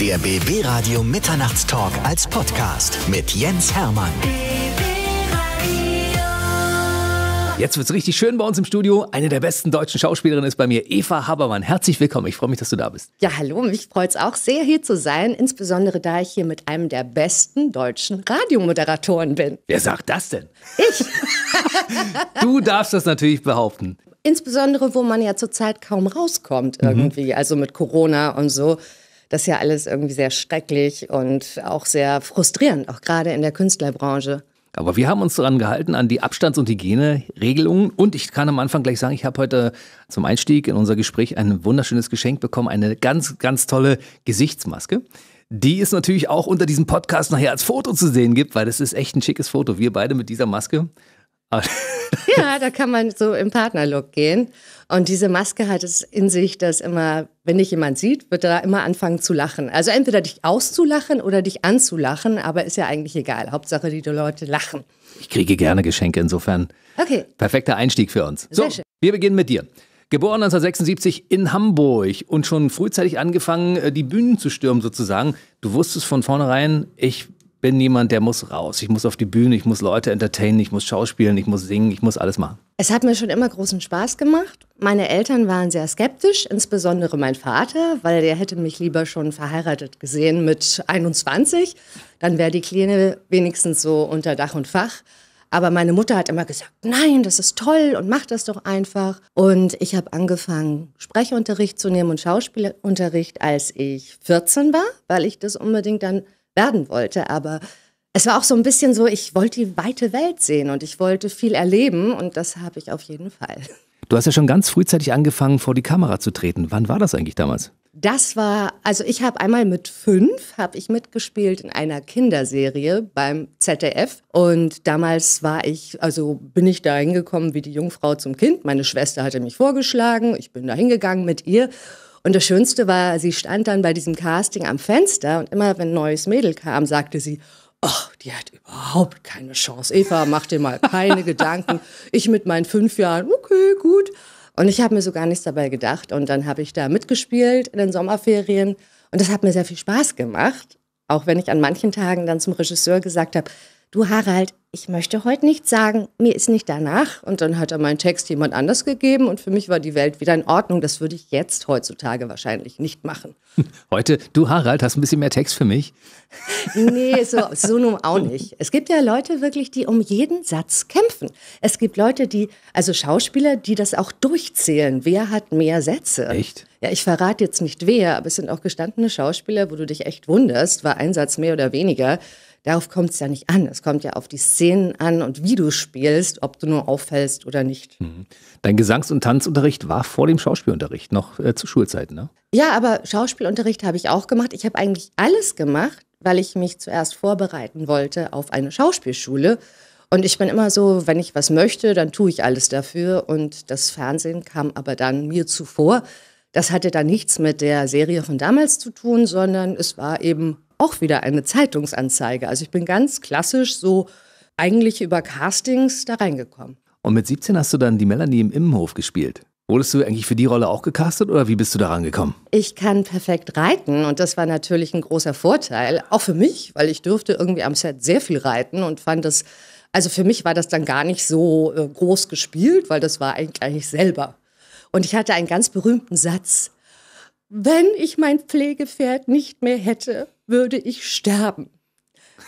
Der BB Radio Mitternachtstalk als Podcast mit Jens Hermann. Jetzt wird es richtig schön bei uns im Studio. Eine der besten deutschen Schauspielerinnen ist bei mir Eva Habermann. Herzlich willkommen. Ich freue mich, dass du da bist. Ja, hallo. Mich freut es auch sehr, hier zu sein. Insbesondere, da ich hier mit einem der besten deutschen Radiomoderatoren bin. Wer sagt das denn? Ich. du darfst das natürlich behaupten. Insbesondere, wo man ja zurzeit kaum rauskommt mhm. irgendwie. Mhm. Also mit Corona und so das ist ja alles irgendwie sehr schrecklich und auch sehr frustrierend, auch gerade in der Künstlerbranche. Aber wir haben uns daran gehalten, an die Abstands- und Hygieneregelungen. Und ich kann am Anfang gleich sagen, ich habe heute zum Einstieg in unser Gespräch ein wunderschönes Geschenk bekommen, eine ganz, ganz tolle Gesichtsmaske. Die es natürlich auch unter diesem Podcast nachher als Foto zu sehen gibt, weil das ist echt ein schickes Foto. Wir beide mit dieser Maske. ja, da kann man so im Partnerlook gehen. Und diese Maske hat es in sich, dass immer, wenn dich jemand sieht, wird er immer anfangen zu lachen. Also entweder dich auszulachen oder dich anzulachen, aber ist ja eigentlich egal. Hauptsache, die Leute lachen. Ich kriege gerne Geschenke insofern. Okay. Perfekter Einstieg für uns. Sehr So, wir beginnen mit dir. Geboren 1976 in Hamburg und schon frühzeitig angefangen, äh, die Bühnen zu stürmen sozusagen. Du wusstest von vornherein, ich bin jemand, der muss raus. Ich muss auf die Bühne, ich muss Leute entertainen, ich muss schauspielen, ich muss singen, ich muss alles machen. Es hat mir schon immer großen Spaß gemacht. Meine Eltern waren sehr skeptisch, insbesondere mein Vater, weil der hätte mich lieber schon verheiratet gesehen mit 21. Dann wäre die Kleine wenigstens so unter Dach und Fach. Aber meine Mutter hat immer gesagt, nein, das ist toll und mach das doch einfach. Und ich habe angefangen, Sprechunterricht zu nehmen und Schauspielunterricht, als ich 14 war, weil ich das unbedingt dann werden wollte. Aber es war auch so ein bisschen so, ich wollte die weite Welt sehen und ich wollte viel erleben und das habe ich auf jeden Fall. Du hast ja schon ganz frühzeitig angefangen, vor die Kamera zu treten. Wann war das eigentlich damals? Das war, also ich habe einmal mit fünf, habe ich mitgespielt in einer Kinderserie beim ZDF und damals war ich, also bin ich da hingekommen wie die Jungfrau zum Kind. Meine Schwester hatte mich vorgeschlagen, ich bin da hingegangen mit ihr und das Schönste war, sie stand dann bei diesem Casting am Fenster und immer, wenn ein neues Mädel kam, sagte sie, ach, oh, die hat überhaupt keine Chance. Eva, mach dir mal keine Gedanken. Ich mit meinen fünf Jahren, okay, gut. Und ich habe mir so gar nichts dabei gedacht. Und dann habe ich da mitgespielt in den Sommerferien. Und das hat mir sehr viel Spaß gemacht. Auch wenn ich an manchen Tagen dann zum Regisseur gesagt habe, du Harald, ich möchte heute nichts sagen, mir ist nicht danach. Und dann hat er meinen Text jemand anders gegeben und für mich war die Welt wieder in Ordnung. Das würde ich jetzt heutzutage wahrscheinlich nicht machen. Heute, du Harald, hast ein bisschen mehr Text für mich? nee, so, so nun auch nicht. Es gibt ja Leute wirklich, die um jeden Satz kämpfen. Es gibt Leute, die, also Schauspieler, die das auch durchzählen. Wer hat mehr Sätze? Echt? Ja, ich verrate jetzt nicht wer, aber es sind auch gestandene Schauspieler, wo du dich echt wunderst, war ein Satz mehr oder weniger. Darauf kommt es ja nicht an. Es kommt ja auf die Szenen an und wie du spielst, ob du nur auffällst oder nicht. Mhm. Dein Gesangs- und Tanzunterricht war vor dem Schauspielunterricht, noch äh, zu Schulzeiten, ne? Ja, aber Schauspielunterricht habe ich auch gemacht. Ich habe eigentlich alles gemacht, weil ich mich zuerst vorbereiten wollte auf eine Schauspielschule. Und ich bin immer so, wenn ich was möchte, dann tue ich alles dafür. Und das Fernsehen kam aber dann mir zuvor. Das hatte dann nichts mit der Serie von damals zu tun, sondern es war eben auch wieder eine Zeitungsanzeige. Also ich bin ganz klassisch so eigentlich über Castings da reingekommen. Und mit 17 hast du dann die Melanie im Immenhof gespielt. Wurdest du eigentlich für die Rolle auch gecastet oder wie bist du da rangekommen? Ich kann perfekt reiten und das war natürlich ein großer Vorteil, auch für mich, weil ich durfte irgendwie am Set sehr viel reiten und fand das, also für mich war das dann gar nicht so äh, groß gespielt, weil das war eigentlich selber. Und ich hatte einen ganz berühmten Satz, wenn ich mein Pflegepferd nicht mehr hätte, würde ich sterben.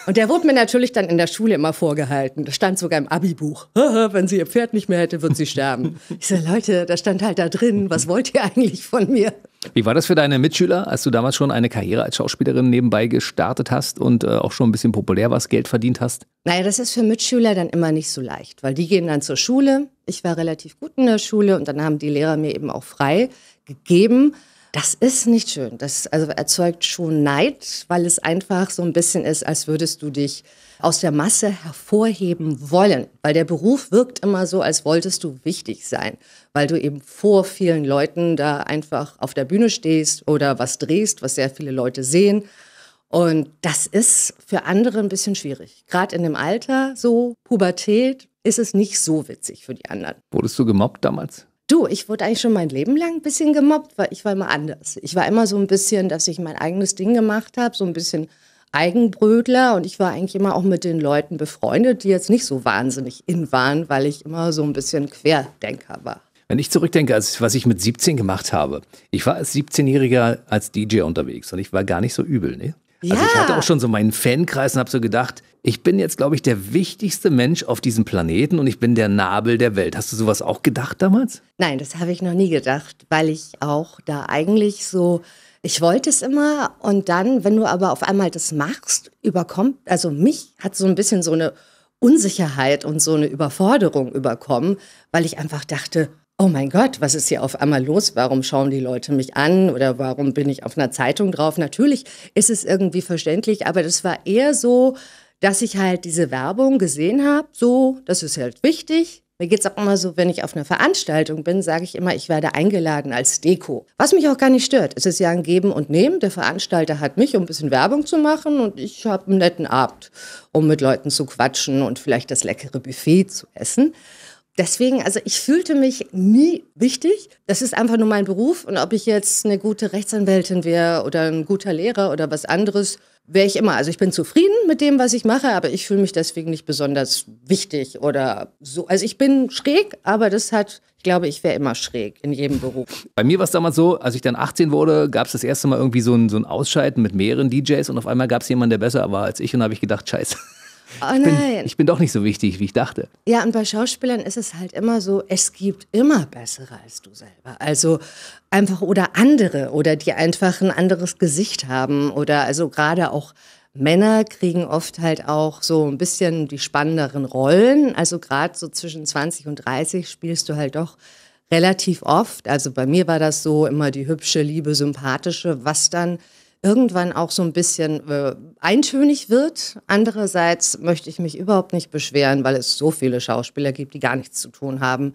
Und der wurde mir natürlich dann in der Schule immer vorgehalten. Das stand sogar im Abi-Buch. Wenn sie ihr Pferd nicht mehr hätte, wird sie sterben. Ich so, Leute, das stand halt da drin. Was wollt ihr eigentlich von mir? Wie war das für deine Mitschüler, als du damals schon eine Karriere als Schauspielerin nebenbei gestartet hast und äh, auch schon ein bisschen populär warst, Geld verdient hast? Naja, das ist für Mitschüler dann immer nicht so leicht, weil die gehen dann zur Schule. Ich war relativ gut in der Schule und dann haben die Lehrer mir eben auch frei gegeben. Das ist nicht schön. Das also erzeugt schon Neid, weil es einfach so ein bisschen ist, als würdest du dich aus der Masse hervorheben wollen. Weil der Beruf wirkt immer so, als wolltest du wichtig sein, weil du eben vor vielen Leuten da einfach auf der Bühne stehst oder was drehst, was sehr viele Leute sehen. Und das ist für andere ein bisschen schwierig. Gerade in dem Alter, so Pubertät, ist es nicht so witzig für die anderen. Wurdest du gemobbt damals? Du, ich wurde eigentlich schon mein Leben lang ein bisschen gemobbt, weil ich war immer anders. Ich war immer so ein bisschen, dass ich mein eigenes Ding gemacht habe, so ein bisschen Eigenbrötler und ich war eigentlich immer auch mit den Leuten befreundet, die jetzt nicht so wahnsinnig in waren, weil ich immer so ein bisschen Querdenker war. Wenn ich zurückdenke, als was ich mit 17 gemacht habe, ich war als 17-Jähriger als DJ unterwegs und ich war gar nicht so übel, ne? Ja. Also ich hatte auch schon so meinen Fankreis und habe so gedacht, ich bin jetzt, glaube ich, der wichtigste Mensch auf diesem Planeten und ich bin der Nabel der Welt. Hast du sowas auch gedacht damals? Nein, das habe ich noch nie gedacht, weil ich auch da eigentlich so, ich wollte es immer und dann, wenn du aber auf einmal das machst, überkommt, also mich hat so ein bisschen so eine Unsicherheit und so eine Überforderung überkommen, weil ich einfach dachte, oh mein Gott, was ist hier auf einmal los? Warum schauen die Leute mich an oder warum bin ich auf einer Zeitung drauf? Natürlich ist es irgendwie verständlich, aber das war eher so, dass ich halt diese Werbung gesehen habe, so, das ist halt wichtig. Mir geht es auch immer so, wenn ich auf einer Veranstaltung bin, sage ich immer, ich werde eingeladen als Deko. Was mich auch gar nicht stört. Es ist ja ein Geben und Nehmen. Der Veranstalter hat mich, um ein bisschen Werbung zu machen und ich habe einen netten Abend, um mit Leuten zu quatschen und vielleicht das leckere Buffet zu essen. Deswegen, also ich fühlte mich nie wichtig. Das ist einfach nur mein Beruf. Und ob ich jetzt eine gute Rechtsanwältin wäre oder ein guter Lehrer oder was anderes, wäre ich immer. Also ich bin zufrieden mit dem, was ich mache, aber ich fühle mich deswegen nicht besonders wichtig oder so. Also ich bin schräg, aber das hat, ich glaube, ich wäre immer schräg in jedem Beruf. Bei mir war es damals so, als ich dann 18 wurde, gab es das erste Mal irgendwie so ein, so ein Ausscheiden mit mehreren DJs und auf einmal gab es jemanden, der besser war als ich und habe ich gedacht, scheiße. Oh ich bin, Ich bin doch nicht so wichtig, wie ich dachte. Ja, und bei Schauspielern ist es halt immer so, es gibt immer bessere als du selber. Also einfach oder andere oder die einfach ein anderes Gesicht haben oder also gerade auch Männer kriegen oft halt auch so ein bisschen die spannenderen Rollen. Also gerade so zwischen 20 und 30 spielst du halt doch relativ oft. Also bei mir war das so immer die hübsche, liebe, sympathische, was dann irgendwann auch so ein bisschen äh, eintönig wird. Andererseits möchte ich mich überhaupt nicht beschweren, weil es so viele Schauspieler gibt, die gar nichts zu tun haben.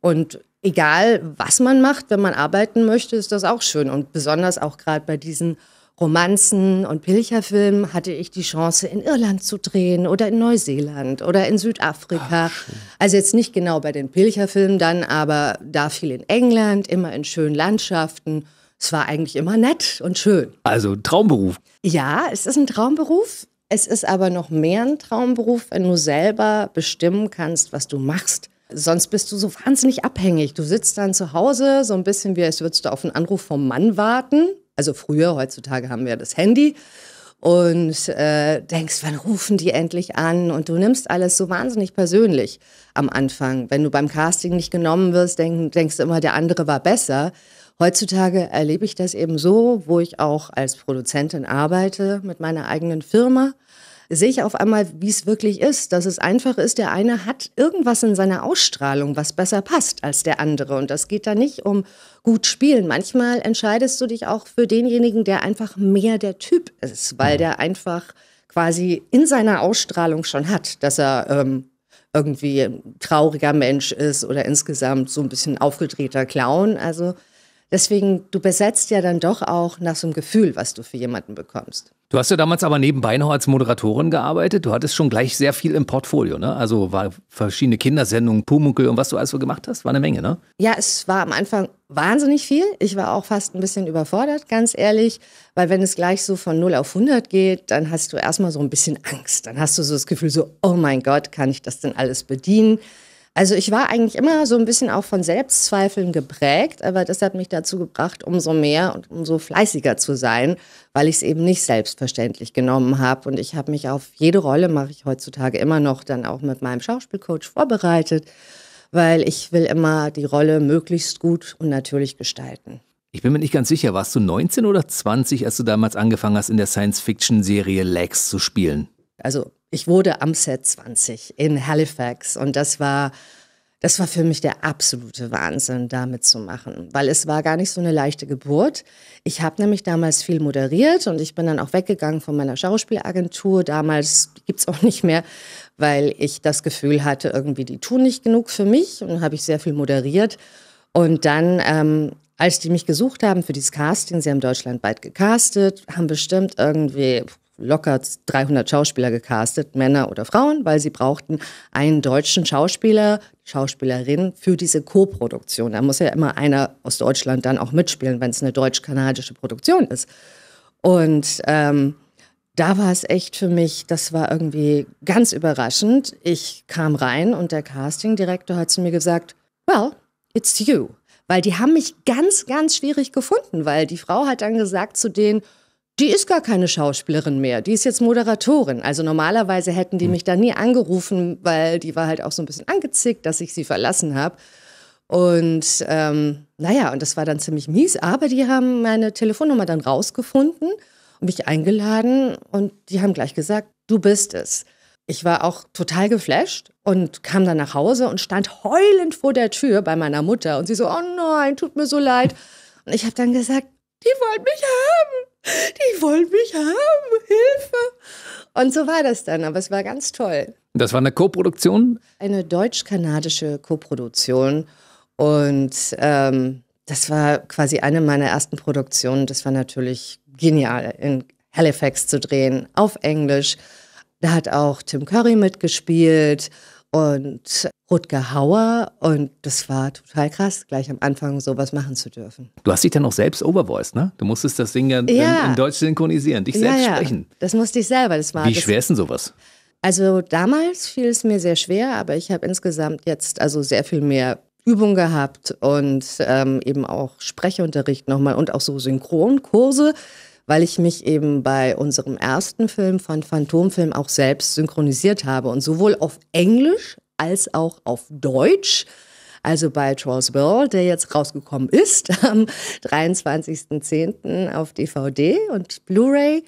Und egal, was man macht, wenn man arbeiten möchte, ist das auch schön. Und besonders auch gerade bei diesen Romanzen und Pilcherfilmen hatte ich die Chance, in Irland zu drehen oder in Neuseeland oder in Südafrika. Ach, also jetzt nicht genau bei den Pilcherfilmen dann, aber da viel in England, immer in schönen Landschaften es war eigentlich immer nett und schön. Also Traumberuf. Ja, es ist ein Traumberuf. Es ist aber noch mehr ein Traumberuf, wenn du selber bestimmen kannst, was du machst. Sonst bist du so wahnsinnig abhängig. Du sitzt dann zu Hause, so ein bisschen wie als würdest du auf einen Anruf vom Mann warten. Also früher, heutzutage haben wir das Handy. Und äh, denkst, wann rufen die endlich an? Und du nimmst alles so wahnsinnig persönlich am Anfang. Wenn du beim Casting nicht genommen wirst, denk, denkst du immer, der andere war besser. Heutzutage erlebe ich das eben so, wo ich auch als Produzentin arbeite mit meiner eigenen Firma sehe ich auf einmal, wie es wirklich ist, dass es einfach ist, der eine hat irgendwas in seiner Ausstrahlung, was besser passt als der andere. Und das geht da nicht um gut spielen. Manchmal entscheidest du dich auch für denjenigen, der einfach mehr der Typ ist, weil mhm. der einfach quasi in seiner Ausstrahlung schon hat, dass er ähm, irgendwie ein trauriger Mensch ist oder insgesamt so ein bisschen aufgedrehter Clown. Also Deswegen, du besetzt ja dann doch auch nach so einem Gefühl, was du für jemanden bekommst. Du hast ja damals aber nebenbei noch als Moderatorin gearbeitet. Du hattest schon gleich sehr viel im Portfolio, ne? Also war verschiedene Kindersendungen, Pumuckel und was du alles so gemacht hast, war eine Menge, ne? Ja, es war am Anfang wahnsinnig viel. Ich war auch fast ein bisschen überfordert, ganz ehrlich, weil wenn es gleich so von 0 auf 100 geht, dann hast du erstmal so ein bisschen Angst. Dann hast du so das Gefühl so, oh mein Gott, kann ich das denn alles bedienen? Also ich war eigentlich immer so ein bisschen auch von Selbstzweifeln geprägt, aber das hat mich dazu gebracht, umso mehr und umso fleißiger zu sein, weil ich es eben nicht selbstverständlich genommen habe. Und ich habe mich auf jede Rolle, mache ich heutzutage immer noch, dann auch mit meinem Schauspielcoach vorbereitet, weil ich will immer die Rolle möglichst gut und natürlich gestalten. Ich bin mir nicht ganz sicher, warst du 19 oder 20, als du damals angefangen hast, in der Science-Fiction-Serie Legs zu spielen? Also ich wurde am Set 20 in Halifax und das war, das war für mich der absolute Wahnsinn, damit zu machen, weil es war gar nicht so eine leichte Geburt. Ich habe nämlich damals viel moderiert und ich bin dann auch weggegangen von meiner Schauspielagentur. Damals gibt es auch nicht mehr, weil ich das Gefühl hatte, irgendwie die tun nicht genug für mich und habe ich sehr viel moderiert. Und dann ähm, als die mich gesucht haben für dieses Casting, sie haben Deutschland bald gecastet, haben bestimmt irgendwie locker 300 Schauspieler gecastet, Männer oder Frauen, weil sie brauchten einen deutschen Schauspieler, Schauspielerin für diese Co-Produktion. Da muss ja immer einer aus Deutschland dann auch mitspielen, wenn es eine deutsch-kanadische Produktion ist. Und ähm, da war es echt für mich, das war irgendwie ganz überraschend. Ich kam rein und der Castingdirektor hat zu mir gesagt, well, it's you. Weil die haben mich ganz, ganz schwierig gefunden, weil die Frau hat dann gesagt zu denen, die ist gar keine Schauspielerin mehr, die ist jetzt Moderatorin. Also normalerweise hätten die hm. mich da nie angerufen, weil die war halt auch so ein bisschen angezickt, dass ich sie verlassen habe. Und ähm, naja, und das war dann ziemlich mies, aber die haben meine Telefonnummer dann rausgefunden und mich eingeladen und die haben gleich gesagt, du bist es. Ich war auch total geflasht und kam dann nach Hause und stand heulend vor der Tür bei meiner Mutter und sie so, oh nein, tut mir so leid. Und ich habe dann gesagt, die wollen mich haben. Die wollen mich haben, Hilfe. Und so war das dann, aber es war ganz toll. Das war eine Koproduktion? Eine deutsch-kanadische Koproduktion. Und ähm, das war quasi eine meiner ersten Produktionen. Das war natürlich genial, in Halifax zu drehen, auf Englisch. Da hat auch Tim Curry mitgespielt und Rutger Hauer und das war total krass, gleich am Anfang sowas machen zu dürfen. Du hast dich dann auch selbst overvoiced, ne? Du musstest das Ding ja, ja. In, in, Deutsch synchronisieren, dich ja, selbst ja. sprechen. Das musste ich selber, das war. Wie das schwer ist denn sowas? Also damals fiel es mir sehr schwer, aber ich habe insgesamt jetzt also sehr viel mehr Übung gehabt und ähm, eben auch Sprechunterricht nochmal und auch so Synchronkurse weil ich mich eben bei unserem ersten Film von Phantomfilm auch selbst synchronisiert habe und sowohl auf Englisch als auch auf Deutsch. Also bei Charles Burr, der jetzt rausgekommen ist am 23.10. auf DVD und Blu-ray.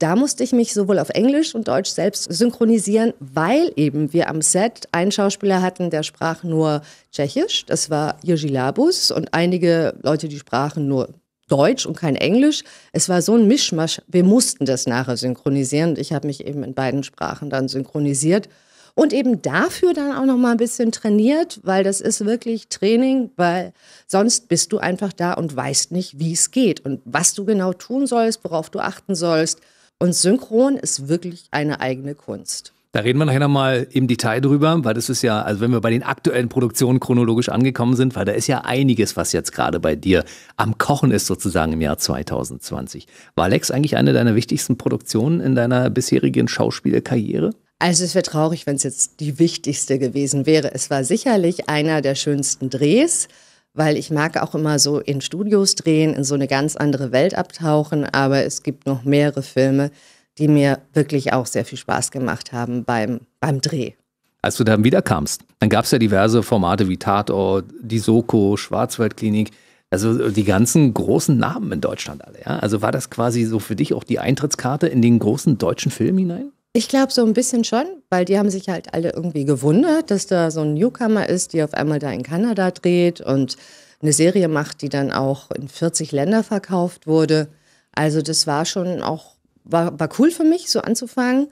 Da musste ich mich sowohl auf Englisch und Deutsch selbst synchronisieren, weil eben wir am Set einen Schauspieler hatten, der sprach nur Tschechisch, das war Jirgi Labus, und einige Leute, die sprachen nur Deutsch und kein Englisch. Es war so ein Mischmasch. Wir mussten das nachher synchronisieren ich habe mich eben in beiden Sprachen dann synchronisiert und eben dafür dann auch noch mal ein bisschen trainiert, weil das ist wirklich Training, weil sonst bist du einfach da und weißt nicht, wie es geht und was du genau tun sollst, worauf du achten sollst. Und synchron ist wirklich eine eigene Kunst. Da reden wir nachher nochmal im Detail drüber, weil das ist ja, also wenn wir bei den aktuellen Produktionen chronologisch angekommen sind, weil da ist ja einiges, was jetzt gerade bei dir am Kochen ist, sozusagen im Jahr 2020. War Lex eigentlich eine deiner wichtigsten Produktionen in deiner bisherigen Schauspielerkarriere? Also es wäre traurig, wenn es jetzt die wichtigste gewesen wäre. Es war sicherlich einer der schönsten Drehs, weil ich mag auch immer so in Studios drehen, in so eine ganz andere Welt abtauchen, aber es gibt noch mehrere Filme, die mir wirklich auch sehr viel Spaß gemacht haben beim, beim Dreh. Als du dann wiederkamst, dann gab es ja diverse Formate wie Tatort, die Soko, Schwarzwaldklinik, also die ganzen großen Namen in Deutschland alle. Ja? Also war das quasi so für dich auch die Eintrittskarte in den großen deutschen Film hinein? Ich glaube so ein bisschen schon, weil die haben sich halt alle irgendwie gewundert, dass da so ein Newcomer ist, die auf einmal da in Kanada dreht und eine Serie macht, die dann auch in 40 Länder verkauft wurde. Also das war schon auch war, war cool für mich, so anzufangen.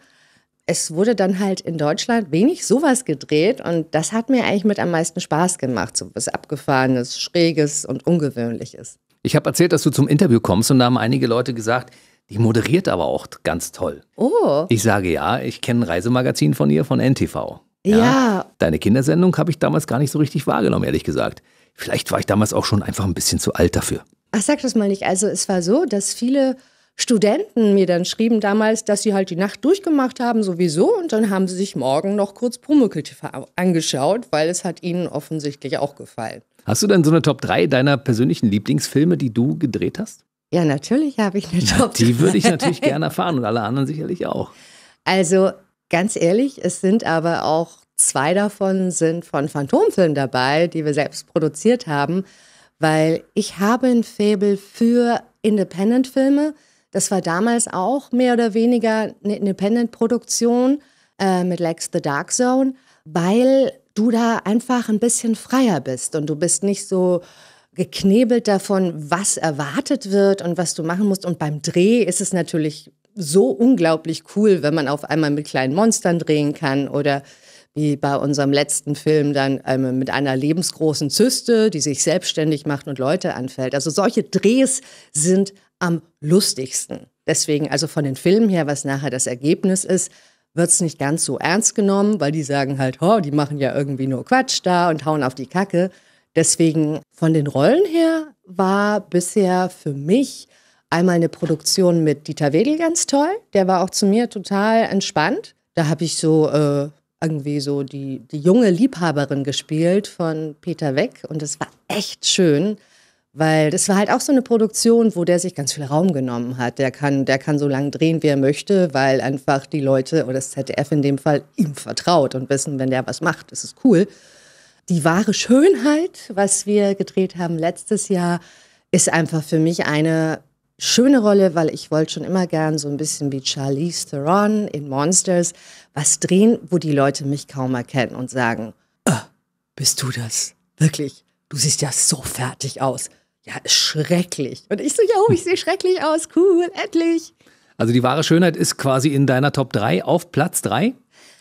Es wurde dann halt in Deutschland wenig sowas gedreht und das hat mir eigentlich mit am meisten Spaß gemacht, so was Abgefahrenes, Schräges und Ungewöhnliches. Ich habe erzählt, dass du zum Interview kommst und da haben einige Leute gesagt, die moderiert aber auch ganz toll. Oh. Ich sage ja, ich kenne ein Reisemagazin von ihr, von NTV. Ja. ja. Deine Kindersendung habe ich damals gar nicht so richtig wahrgenommen, ehrlich gesagt. Vielleicht war ich damals auch schon einfach ein bisschen zu alt dafür. Ach, sag das mal nicht. Also es war so, dass viele Studenten mir dann schrieben damals, dass sie halt die Nacht durchgemacht haben sowieso und dann haben sie sich morgen noch kurz Promokel TV angeschaut, weil es hat ihnen offensichtlich auch gefallen. Hast du denn so eine Top 3 deiner persönlichen Lieblingsfilme, die du gedreht hast? Ja, natürlich habe ich eine Top 3. Die würde ich natürlich gerne erfahren und alle anderen sicherlich auch. Also ganz ehrlich, es sind aber auch zwei davon sind von Phantomfilmen dabei, die wir selbst produziert haben, weil ich habe ein Faible für Independent-Filme, das war damals auch mehr oder weniger eine Independent-Produktion äh, mit Lex the Dark Zone, weil du da einfach ein bisschen freier bist und du bist nicht so geknebelt davon, was erwartet wird und was du machen musst. Und beim Dreh ist es natürlich so unglaublich cool, wenn man auf einmal mit kleinen Monstern drehen kann oder wie bei unserem letzten Film dann ähm, mit einer lebensgroßen Zyste, die sich selbstständig macht und Leute anfällt. Also solche Drehs sind am lustigsten. Deswegen, also von den Filmen her, was nachher das Ergebnis ist, wird es nicht ganz so ernst genommen, weil die sagen halt, oh, die machen ja irgendwie nur Quatsch da und hauen auf die Kacke. Deswegen von den Rollen her war bisher für mich einmal eine Produktion mit Dieter Wedel ganz toll. Der war auch zu mir total entspannt. Da habe ich so äh, irgendwie so die, die junge Liebhaberin gespielt von Peter Weck und es war echt schön. Weil das war halt auch so eine Produktion, wo der sich ganz viel Raum genommen hat. Der kann, der kann so lange drehen, wie er möchte, weil einfach die Leute oder das ZDF in dem Fall ihm vertraut und wissen, wenn der was macht, das ist cool. Die wahre Schönheit, was wir gedreht haben letztes Jahr, ist einfach für mich eine schöne Rolle, weil ich wollte schon immer gern so ein bisschen wie Charlize Theron in Monsters was drehen, wo die Leute mich kaum erkennen und sagen, äh, bist du das? Wirklich, du siehst ja so fertig aus ja, ist schrecklich. Und ich so, ja, oh, ich sehe schrecklich aus, cool, endlich. Also die wahre Schönheit ist quasi in deiner Top 3 auf Platz 3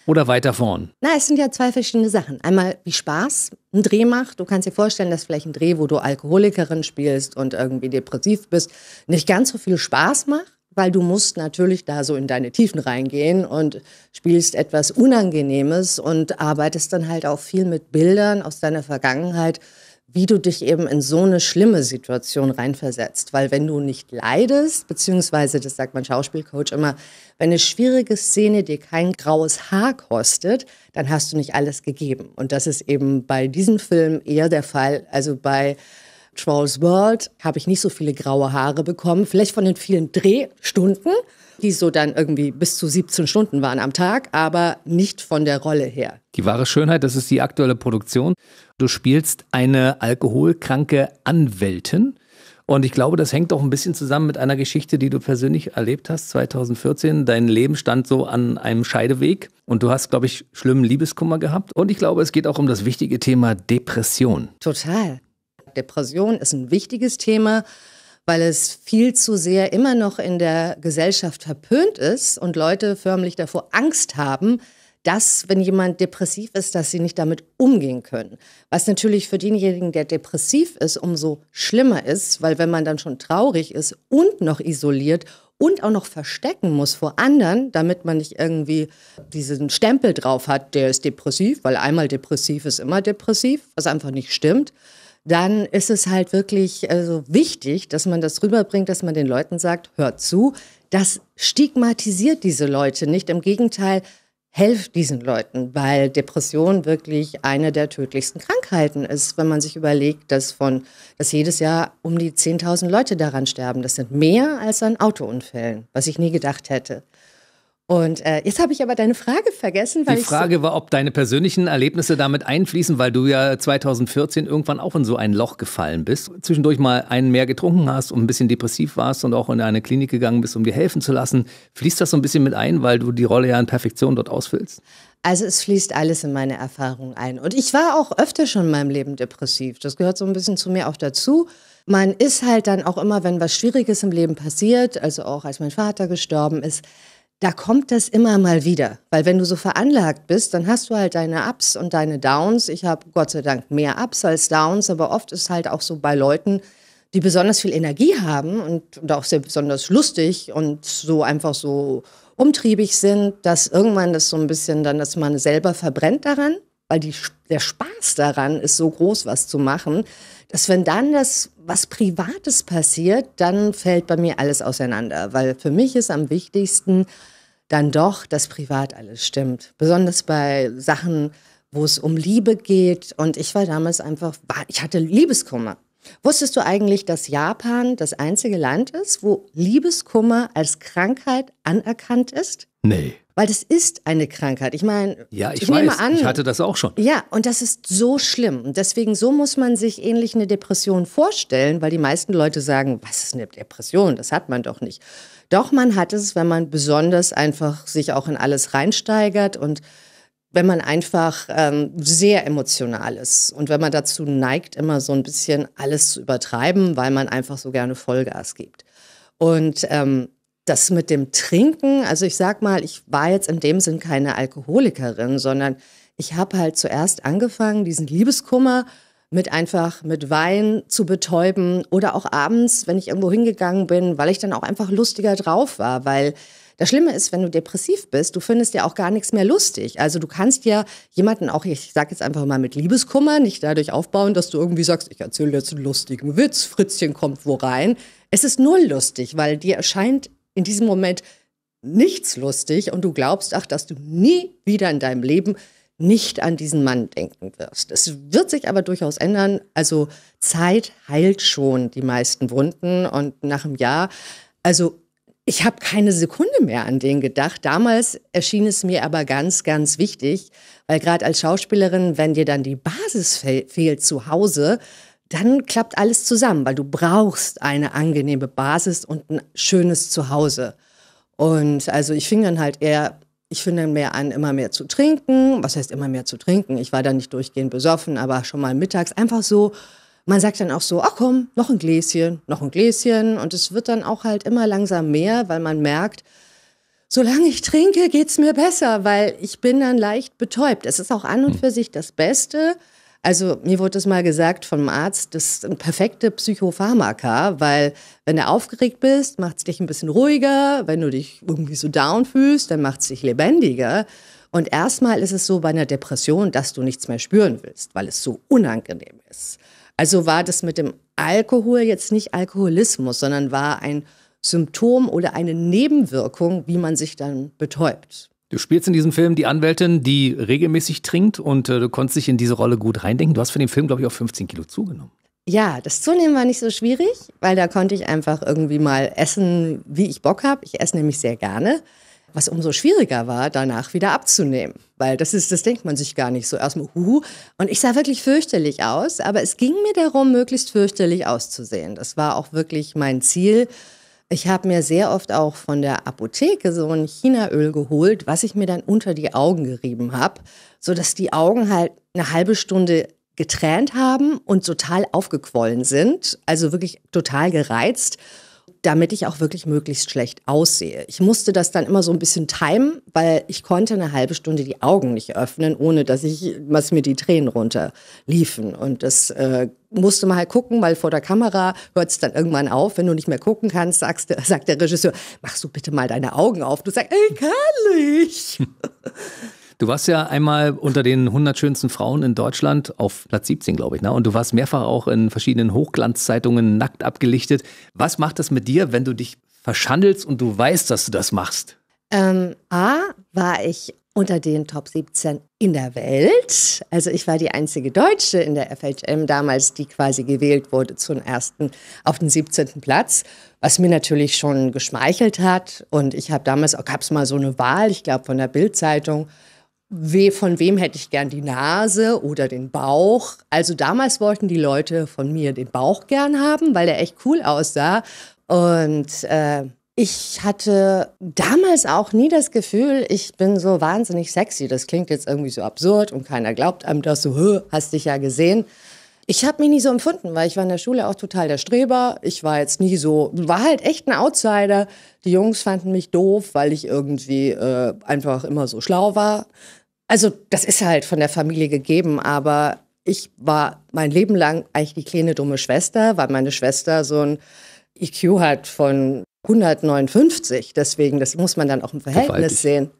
oder weiter vorn? Na, es sind ja zwei verschiedene Sachen. Einmal, wie Spaß ein Dreh macht. Du kannst dir vorstellen, dass vielleicht ein Dreh, wo du Alkoholikerin spielst und irgendwie depressiv bist, nicht ganz so viel Spaß macht weil du musst natürlich da so in deine Tiefen reingehen und spielst etwas Unangenehmes und arbeitest dann halt auch viel mit Bildern aus deiner Vergangenheit, wie du dich eben in so eine schlimme Situation reinversetzt. Weil wenn du nicht leidest, beziehungsweise, das sagt mein Schauspielcoach immer, wenn eine schwierige Szene dir kein graues Haar kostet, dann hast du nicht alles gegeben. Und das ist eben bei diesem Film eher der Fall. Also bei Trolls World habe ich nicht so viele graue Haare bekommen. Vielleicht von den vielen Drehstunden, die so dann irgendwie bis zu 17 Stunden waren am Tag, aber nicht von der Rolle her. Die wahre Schönheit, das ist die aktuelle Produktion. Du spielst eine alkoholkranke Anwältin. Und ich glaube, das hängt auch ein bisschen zusammen mit einer Geschichte, die du persönlich erlebt hast, 2014. Dein Leben stand so an einem Scheideweg und du hast, glaube ich, schlimmen Liebeskummer gehabt. Und ich glaube, es geht auch um das wichtige Thema Depression. Total. Depression ist ein wichtiges Thema, weil es viel zu sehr immer noch in der Gesellschaft verpönt ist und Leute förmlich davor Angst haben, dass, wenn jemand depressiv ist, dass sie nicht damit umgehen können. Was natürlich für denjenigen, der depressiv ist, umso schlimmer ist, weil wenn man dann schon traurig ist und noch isoliert und auch noch verstecken muss vor anderen, damit man nicht irgendwie diesen Stempel drauf hat, der ist depressiv, weil einmal depressiv ist immer depressiv, was einfach nicht stimmt dann ist es halt wirklich also wichtig, dass man das rüberbringt, dass man den Leuten sagt, hört zu, das stigmatisiert diese Leute nicht. Im Gegenteil, helft diesen Leuten, weil Depression wirklich eine der tödlichsten Krankheiten ist, wenn man sich überlegt, dass von, dass jedes Jahr um die 10.000 Leute daran sterben. Das sind mehr als an Autounfällen, was ich nie gedacht hätte. Und äh, jetzt habe ich aber deine Frage vergessen. Weil Die Frage so war, ob deine persönlichen Erlebnisse damit einfließen, weil du ja 2014 irgendwann auch in so ein Loch gefallen bist, zwischendurch mal einen mehr getrunken hast und ein bisschen depressiv warst und auch in eine Klinik gegangen bist, um dir helfen zu lassen. Fließt das so ein bisschen mit ein, weil du die Rolle ja in Perfektion dort ausfüllst? Also es fließt alles in meine Erfahrung ein. Und ich war auch öfter schon in meinem Leben depressiv. Das gehört so ein bisschen zu mir auch dazu. Man ist halt dann auch immer, wenn was Schwieriges im Leben passiert, also auch als mein Vater gestorben ist, da kommt das immer mal wieder. Weil wenn du so veranlagt bist, dann hast du halt deine Ups und deine Downs. Ich habe Gott sei Dank mehr Ups als Downs, aber oft ist halt auch so bei Leuten, die besonders viel Energie haben und, und auch sehr besonders lustig und so einfach so umtriebig sind, dass irgendwann das so ein bisschen dann, dass man selber verbrennt daran, weil die, der Spaß daran ist so groß, was zu machen, dass wenn dann das was Privates passiert, dann fällt bei mir alles auseinander, weil für mich ist am wichtigsten, dann doch, dass privat alles stimmt. Besonders bei Sachen, wo es um Liebe geht. Und ich war damals einfach, ich hatte Liebeskummer. Wusstest du eigentlich, dass Japan das einzige Land ist, wo Liebeskummer als Krankheit anerkannt ist? Nee. Weil das ist eine Krankheit. Ich meine, ja, ich, ich weiß, nehme an. Ich hatte das auch schon. Ja, und das ist so schlimm. Und deswegen, so muss man sich ähnlich eine Depression vorstellen, weil die meisten Leute sagen, was ist eine Depression? Das hat man doch nicht. Doch, man hat es, wenn man besonders einfach sich auch in alles reinsteigert und wenn man einfach ähm, sehr emotional ist und wenn man dazu neigt, immer so ein bisschen alles zu übertreiben, weil man einfach so gerne Vollgas gibt. Und ähm, das mit dem Trinken, also ich sag mal, ich war jetzt in dem Sinn keine Alkoholikerin, sondern ich habe halt zuerst angefangen, diesen Liebeskummer mit einfach mit Wein zu betäuben oder auch abends, wenn ich irgendwo hingegangen bin, weil ich dann auch einfach lustiger drauf war, weil das Schlimme ist, wenn du depressiv bist, du findest ja auch gar nichts mehr lustig. Also du kannst ja jemanden auch, ich sage jetzt einfach mal mit Liebeskummer, nicht dadurch aufbauen, dass du irgendwie sagst, ich erzähle jetzt einen lustigen Witz, Fritzchen kommt wo rein. Es ist null lustig, weil dir erscheint in diesem Moment nichts lustig und du glaubst, ach, dass du nie wieder in deinem Leben nicht an diesen Mann denken wirst. Es wird sich aber durchaus ändern. Also Zeit heilt schon die meisten Wunden und nach einem Jahr, also ich habe keine Sekunde mehr an den gedacht. Damals erschien es mir aber ganz, ganz wichtig, weil gerade als Schauspielerin, wenn dir dann die Basis fe fehlt zu Hause, dann klappt alles zusammen, weil du brauchst eine angenehme Basis und ein schönes Zuhause. Und also ich fing dann halt eher, ich fing dann mehr an, immer mehr zu trinken. Was heißt immer mehr zu trinken? Ich war dann nicht durchgehend besoffen, aber schon mal mittags einfach so. Man sagt dann auch so, ach komm, noch ein Gläschen, noch ein Gläschen. Und es wird dann auch halt immer langsam mehr, weil man merkt, solange ich trinke, geht es mir besser, weil ich bin dann leicht betäubt. Es ist auch an und hm. für sich das Beste, also mir wurde das mal gesagt vom Arzt, das ist ein perfekte Psychopharmaka, weil wenn du aufgeregt bist, macht es dich ein bisschen ruhiger, wenn du dich irgendwie so down fühlst, dann macht es dich lebendiger. Und erstmal ist es so bei einer Depression, dass du nichts mehr spüren willst, weil es so unangenehm ist. Also war das mit dem Alkohol jetzt nicht Alkoholismus, sondern war ein Symptom oder eine Nebenwirkung, wie man sich dann betäubt. Du spielst in diesem Film die Anwältin, die regelmäßig trinkt und äh, du konntest dich in diese Rolle gut reindenken. Du hast für den Film, glaube ich, auch 15 Kilo zugenommen. Ja, das Zunehmen war nicht so schwierig, weil da konnte ich einfach irgendwie mal essen, wie ich Bock habe. Ich esse nämlich sehr gerne. Was umso schwieriger war, danach wieder abzunehmen. Weil das ist, das denkt man sich gar nicht so. Erstmal, huhu. Und ich sah wirklich fürchterlich aus, aber es ging mir darum, möglichst fürchterlich auszusehen. Das war auch wirklich mein Ziel. Ich habe mir sehr oft auch von der Apotheke so ein Chinaöl geholt, was ich mir dann unter die Augen gerieben habe, sodass die Augen halt eine halbe Stunde getränt haben und total aufgequollen sind, also wirklich total gereizt damit ich auch wirklich möglichst schlecht aussehe. Ich musste das dann immer so ein bisschen timen, weil ich konnte eine halbe Stunde die Augen nicht öffnen, ohne dass ich, was mir die Tränen runterliefen. Und das äh, musste man halt gucken, weil vor der Kamera hört es dann irgendwann auf. Wenn du nicht mehr gucken kannst, sagst, sagt der Regisseur, machst du bitte mal deine Augen auf. Du sagst, ey, kann ich. Du warst ja einmal unter den 100 schönsten Frauen in Deutschland auf Platz 17, glaube ich. Ne? Und du warst mehrfach auch in verschiedenen Hochglanzzeitungen nackt abgelichtet. Was macht das mit dir, wenn du dich verschandelst und du weißt, dass du das machst? Ähm, A, war ich unter den Top 17 in der Welt. Also ich war die einzige Deutsche in der FHM damals, die quasi gewählt wurde zum ersten auf den 17. Platz, was mir natürlich schon geschmeichelt hat. Und ich habe damals auch, gab es mal so eine Wahl, ich glaube von der Bildzeitung, zeitung we, von wem hätte ich gern die Nase oder den Bauch. Also damals wollten die Leute von mir den Bauch gern haben, weil der echt cool aussah. Und äh, ich hatte damals auch nie das Gefühl, ich bin so wahnsinnig sexy. Das klingt jetzt irgendwie so absurd und keiner glaubt einem das so, hast dich ja gesehen. Ich habe mich nie so empfunden, weil ich war in der Schule auch total der Streber. Ich war jetzt nie so, war halt echt ein Outsider. Die Jungs fanden mich doof, weil ich irgendwie äh, einfach immer so schlau war. Also das ist halt von der Familie gegeben, aber ich war mein Leben lang eigentlich die kleine dumme Schwester, weil meine Schwester so ein IQ hat von 159. Deswegen, das muss man dann auch im Verhältnis Gewaltig. sehen.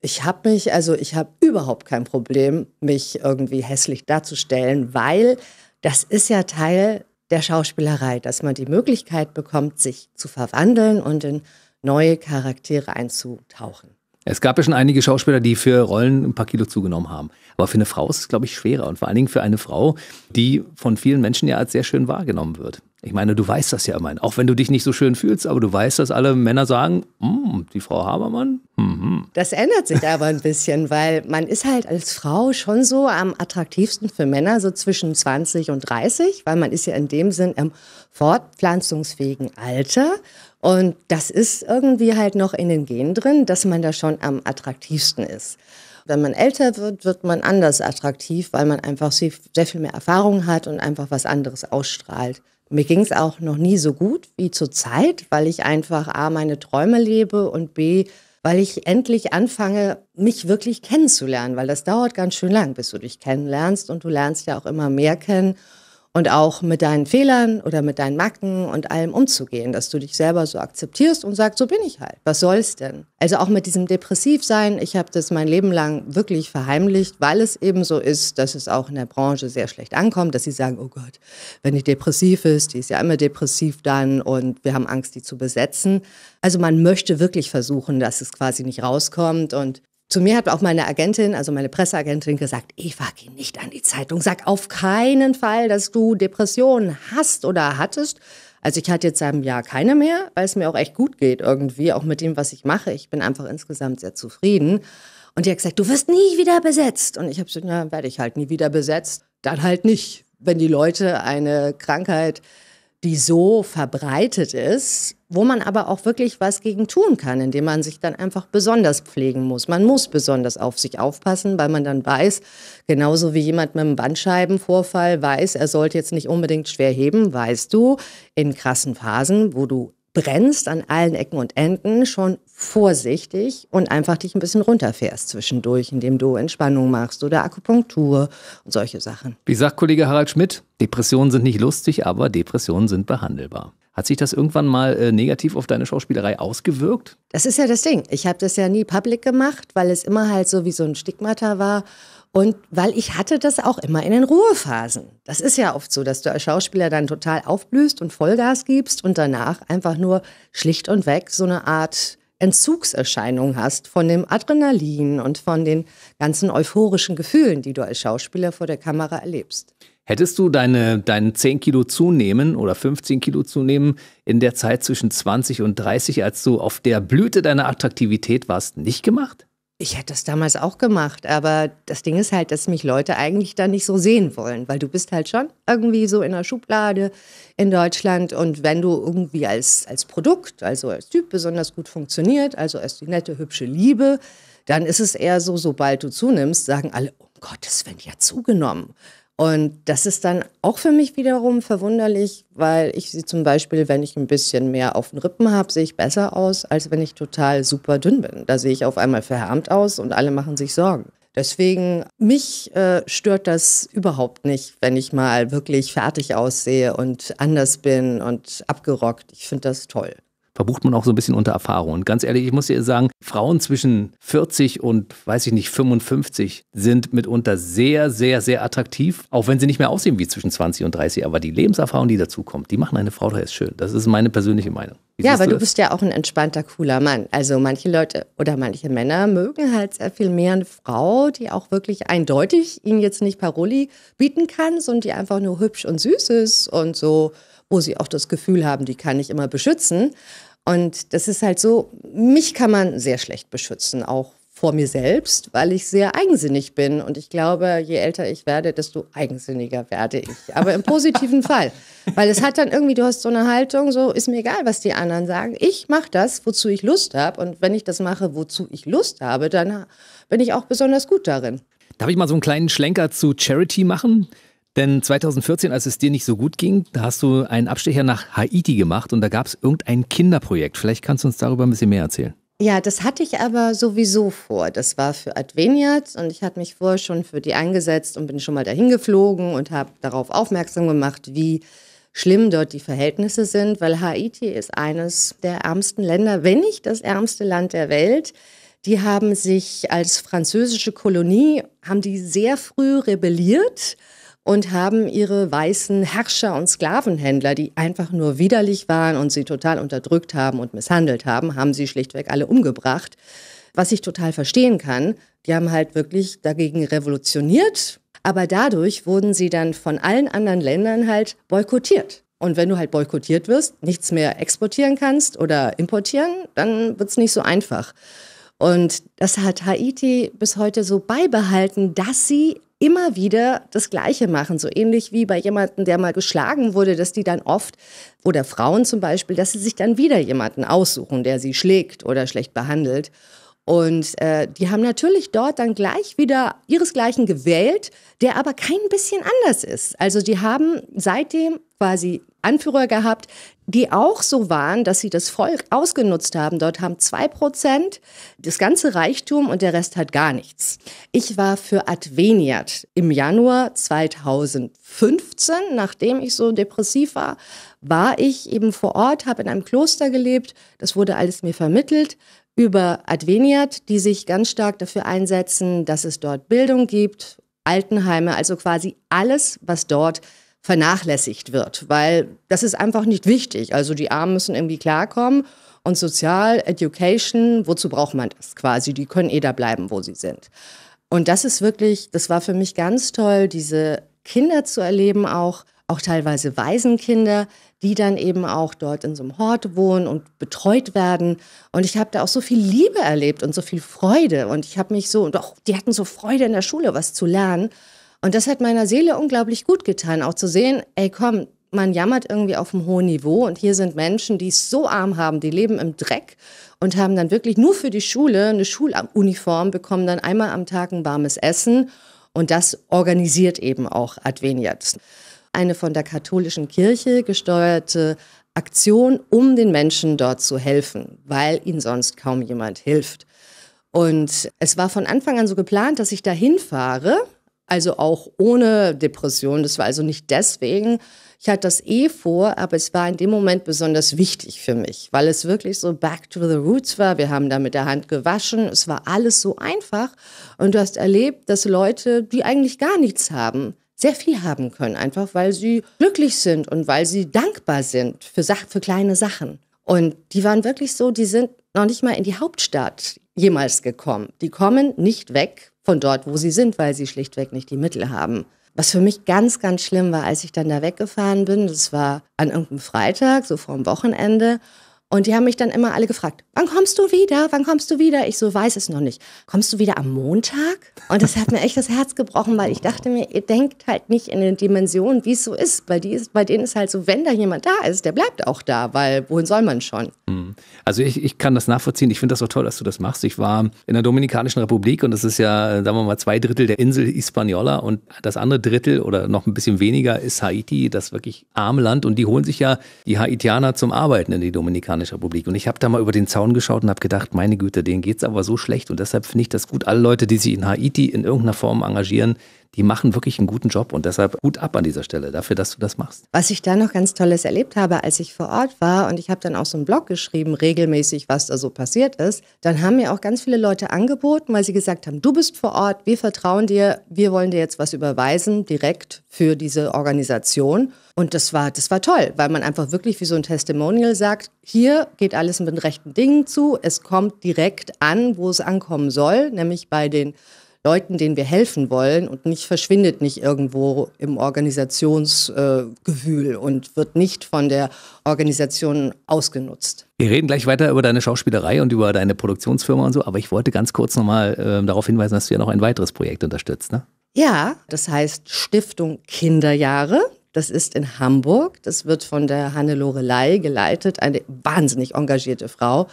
Ich habe mich, also ich habe überhaupt kein Problem, mich irgendwie hässlich darzustellen, weil das ist ja Teil der Schauspielerei, dass man die Möglichkeit bekommt, sich zu verwandeln und in neue Charaktere einzutauchen. Es gab ja schon einige Schauspieler, die für Rollen ein paar Kilo zugenommen haben. Aber für eine Frau ist es, glaube ich, schwerer. Und vor allen Dingen für eine Frau, die von vielen Menschen ja als sehr schön wahrgenommen wird. Ich meine, du weißt das ja immerhin. Auch wenn du dich nicht so schön fühlst, aber du weißt, dass alle Männer sagen, hm, die Frau Habermann. Mhm. Das ändert sich aber ein bisschen, weil man ist halt als Frau schon so am attraktivsten für Männer, so zwischen 20 und 30, weil man ist ja in dem Sinn im fortpflanzungsfähigen Alter. Und das ist irgendwie halt noch in den Genen drin, dass man da schon am attraktivsten ist. Wenn man älter wird, wird man anders attraktiv, weil man einfach sehr viel mehr Erfahrung hat und einfach was anderes ausstrahlt. Mir ging es auch noch nie so gut wie zur Zeit, weil ich einfach A, meine Träume lebe und B, weil ich endlich anfange, mich wirklich kennenzulernen, weil das dauert ganz schön lang, bis du dich kennenlernst und du lernst ja auch immer mehr kennen und auch mit deinen Fehlern oder mit deinen Macken und allem umzugehen, dass du dich selber so akzeptierst und sagst, so bin ich halt. Was soll's denn? Also auch mit diesem Depressivsein, ich habe das mein Leben lang wirklich verheimlicht, weil es eben so ist, dass es auch in der Branche sehr schlecht ankommt, dass sie sagen, oh Gott, wenn die depressiv ist, die ist ja immer depressiv dann und wir haben Angst, die zu besetzen. Also man möchte wirklich versuchen, dass es quasi nicht rauskommt und zu mir hat auch meine Agentin, also meine Presseagentin gesagt, Eva, geh nicht an die Zeitung, sag auf keinen Fall, dass du Depressionen hast oder hattest. Also ich hatte jetzt seit einem Jahr keine mehr, weil es mir auch echt gut geht irgendwie, auch mit dem, was ich mache. Ich bin einfach insgesamt sehr zufrieden. Und die hat gesagt, du wirst nie wieder besetzt. Und ich habe gesagt, na, werde ich halt nie wieder besetzt. Dann halt nicht, wenn die Leute eine Krankheit die so verbreitet ist, wo man aber auch wirklich was gegen tun kann, indem man sich dann einfach besonders pflegen muss. Man muss besonders auf sich aufpassen, weil man dann weiß, genauso wie jemand mit einem Bandscheibenvorfall weiß, er sollte jetzt nicht unbedingt schwer heben, weißt du, in krassen Phasen, wo du bremst an allen Ecken und Enden, schon vorsichtig und einfach dich ein bisschen runterfährst zwischendurch, indem du Entspannung machst oder Akupunktur und solche Sachen. Wie sagt Kollege Harald Schmidt, Depressionen sind nicht lustig, aber Depressionen sind behandelbar. Hat sich das irgendwann mal äh, negativ auf deine Schauspielerei ausgewirkt? Das ist ja das Ding. Ich habe das ja nie public gemacht, weil es immer halt so wie so ein Stigmata war und weil ich hatte das auch immer in den Ruhephasen. Das ist ja oft so, dass du als Schauspieler dann total aufblühst und Vollgas gibst und danach einfach nur schlicht und weg so eine Art Entzugserscheinung hast von dem Adrenalin und von den ganzen euphorischen Gefühlen, die du als Schauspieler vor der Kamera erlebst. Hättest du deine, deinen 10 Kilo zunehmen oder 15 Kilo zunehmen in der Zeit zwischen 20 und 30, als du auf der Blüte deiner Attraktivität warst, nicht gemacht? Ich hätte das damals auch gemacht, aber das Ding ist halt, dass mich Leute eigentlich da nicht so sehen wollen, weil du bist halt schon irgendwie so in der Schublade in Deutschland und wenn du irgendwie als, als Produkt, also als Typ besonders gut funktioniert, also als die nette, hübsche Liebe, dann ist es eher so, sobald du zunimmst, sagen alle, um Gottes Willen, ja zugenommen. Und das ist dann auch für mich wiederum verwunderlich, weil ich sie zum Beispiel, wenn ich ein bisschen mehr auf den Rippen habe, sehe ich besser aus, als wenn ich total super dünn bin. Da sehe ich auf einmal verhärmt aus und alle machen sich Sorgen. Deswegen, mich äh, stört das überhaupt nicht, wenn ich mal wirklich fertig aussehe und anders bin und abgerockt. Ich finde das toll verbucht man auch so ein bisschen unter Erfahrung. Und ganz ehrlich, ich muss dir sagen, Frauen zwischen 40 und, weiß ich nicht, 55 sind mitunter sehr, sehr, sehr attraktiv, auch wenn sie nicht mehr aussehen wie zwischen 20 und 30. Aber die Lebenserfahrung, die dazukommt, die machen eine Frau doch erst schön. Das ist meine persönliche Meinung. Wie ja, aber du, du bist ja auch ein entspannter, cooler Mann. Also manche Leute oder manche Männer mögen halt sehr viel mehr eine Frau, die auch wirklich eindeutig ihnen jetzt nicht Paroli bieten kann, sondern die einfach nur hübsch und süß ist und so, wo sie auch das Gefühl haben, die kann ich immer beschützen. Und das ist halt so, mich kann man sehr schlecht beschützen, auch vor mir selbst, weil ich sehr eigensinnig bin. Und ich glaube, je älter ich werde, desto eigensinniger werde ich. Aber im positiven Fall. Weil es hat dann irgendwie, du hast so eine Haltung, so ist mir egal, was die anderen sagen. Ich mache das, wozu ich Lust habe. Und wenn ich das mache, wozu ich Lust habe, dann bin ich auch besonders gut darin. Darf ich mal so einen kleinen Schlenker zu Charity machen? Denn 2014, als es dir nicht so gut ging, da hast du einen Abstecher nach Haiti gemacht und da gab es irgendein Kinderprojekt. Vielleicht kannst du uns darüber ein bisschen mehr erzählen. Ja, das hatte ich aber sowieso vor. Das war für Adveniat und ich hatte mich vorher schon für die eingesetzt und bin schon mal dahin geflogen und habe darauf aufmerksam gemacht, wie schlimm dort die Verhältnisse sind, weil Haiti ist eines der ärmsten Länder, wenn nicht das ärmste Land der Welt. Die haben sich als französische Kolonie, haben die sehr früh rebelliert und haben ihre weißen Herrscher und Sklavenhändler, die einfach nur widerlich waren und sie total unterdrückt haben und misshandelt haben, haben sie schlichtweg alle umgebracht. Was ich total verstehen kann, die haben halt wirklich dagegen revolutioniert, aber dadurch wurden sie dann von allen anderen Ländern halt boykottiert. Und wenn du halt boykottiert wirst, nichts mehr exportieren kannst oder importieren, dann wird es nicht so einfach. Und das hat Haiti bis heute so beibehalten, dass sie immer wieder das Gleiche machen. So ähnlich wie bei jemandem, der mal geschlagen wurde, dass die dann oft, oder Frauen zum Beispiel, dass sie sich dann wieder jemanden aussuchen, der sie schlägt oder schlecht behandelt. Und äh, die haben natürlich dort dann gleich wieder ihresgleichen gewählt, der aber kein bisschen anders ist. Also die haben seitdem quasi Anführer gehabt, die auch so waren, dass sie das Volk ausgenutzt haben. Dort haben zwei Prozent das ganze Reichtum und der Rest hat gar nichts. Ich war für Adveniat im Januar 2015, nachdem ich so depressiv war, war ich eben vor Ort, habe in einem Kloster gelebt. Das wurde alles mir vermittelt über Adveniat, die sich ganz stark dafür einsetzen, dass es dort Bildung gibt, Altenheime, also quasi alles, was dort vernachlässigt wird, weil das ist einfach nicht wichtig. Also die Armen müssen irgendwie klarkommen und Sozial, Education, wozu braucht man das quasi? Die können eh da bleiben, wo sie sind. Und das ist wirklich, das war für mich ganz toll, diese Kinder zu erleben, auch, auch teilweise Waisenkinder, die dann eben auch dort in so einem Hort wohnen und betreut werden. Und ich habe da auch so viel Liebe erlebt und so viel Freude. Und ich habe mich so, und auch die hatten so Freude in der Schule, was zu lernen. Und das hat meiner Seele unglaublich gut getan, auch zu sehen, ey komm, man jammert irgendwie auf einem hohen Niveau und hier sind Menschen, die es so arm haben, die leben im Dreck und haben dann wirklich nur für die Schule eine Schuluniform, bekommen dann einmal am Tag ein warmes Essen und das organisiert eben auch Adveniat. Eine von der katholischen Kirche gesteuerte Aktion, um den Menschen dort zu helfen, weil ihnen sonst kaum jemand hilft. Und es war von Anfang an so geplant, dass ich da hinfahre also auch ohne Depression. Das war also nicht deswegen. Ich hatte das eh vor, aber es war in dem Moment besonders wichtig für mich, weil es wirklich so back to the roots war. Wir haben da mit der Hand gewaschen. Es war alles so einfach. Und du hast erlebt, dass Leute, die eigentlich gar nichts haben, sehr viel haben können, einfach weil sie glücklich sind und weil sie dankbar sind für, für kleine Sachen. Und die waren wirklich so, die sind noch nicht mal in die Hauptstadt jemals gekommen. Die kommen nicht weg, von dort, wo sie sind, weil sie schlichtweg nicht die Mittel haben. Was für mich ganz, ganz schlimm war, als ich dann da weggefahren bin, das war an irgendeinem Freitag, so vorm Wochenende. Und die haben mich dann immer alle gefragt, wann kommst du wieder? Wann kommst du wieder? Ich so weiß es noch nicht. Kommst du wieder am Montag? Und das hat mir echt das Herz gebrochen, weil ich dachte mir, ihr denkt halt nicht in den Dimensionen, wie es so ist. Bei, die ist. bei denen ist halt so, wenn da jemand da ist, der bleibt auch da, weil wohin soll man schon? Mhm. Also ich, ich kann das nachvollziehen. Ich finde das so toll, dass du das machst. Ich war in der Dominikanischen Republik und das ist ja, sagen wir mal, zwei Drittel der Insel Hispaniola und das andere Drittel oder noch ein bisschen weniger ist Haiti, das wirklich arme Land und die holen sich ja die Haitianer zum Arbeiten in die Dominikanische Dominikanischen Republik. Und ich habe da mal über den Zaun geschaut und habe gedacht, meine Güte, denen geht es aber so schlecht. Und deshalb finde ich das gut, alle Leute, die sich in Haiti in irgendeiner Form engagieren, die machen wirklich einen guten Job und deshalb Hut ab an dieser Stelle dafür, dass du das machst. Was ich da noch ganz Tolles erlebt habe, als ich vor Ort war und ich habe dann auch so einen Blog geschrieben, regelmäßig, was da so passiert ist, dann haben mir auch ganz viele Leute angeboten, weil sie gesagt haben, du bist vor Ort, wir vertrauen dir, wir wollen dir jetzt was überweisen, direkt für diese Organisation. Und das war, das war toll, weil man einfach wirklich wie so ein Testimonial sagt, hier geht alles mit den rechten Dingen zu, es kommt direkt an, wo es ankommen soll, nämlich bei den Leuten, denen wir helfen wollen und nicht verschwindet nicht irgendwo im Organisationsgewühl äh, und wird nicht von der Organisation ausgenutzt. Wir reden gleich weiter über deine Schauspielerei und über deine Produktionsfirma und so, aber ich wollte ganz kurz nochmal äh, darauf hinweisen, dass du ja noch ein weiteres Projekt unterstützt, ne? Ja, das heißt Stiftung Kinderjahre. Das ist in Hamburg. Das wird von der Hannelore Ley geleitet, eine wahnsinnig engagierte Frau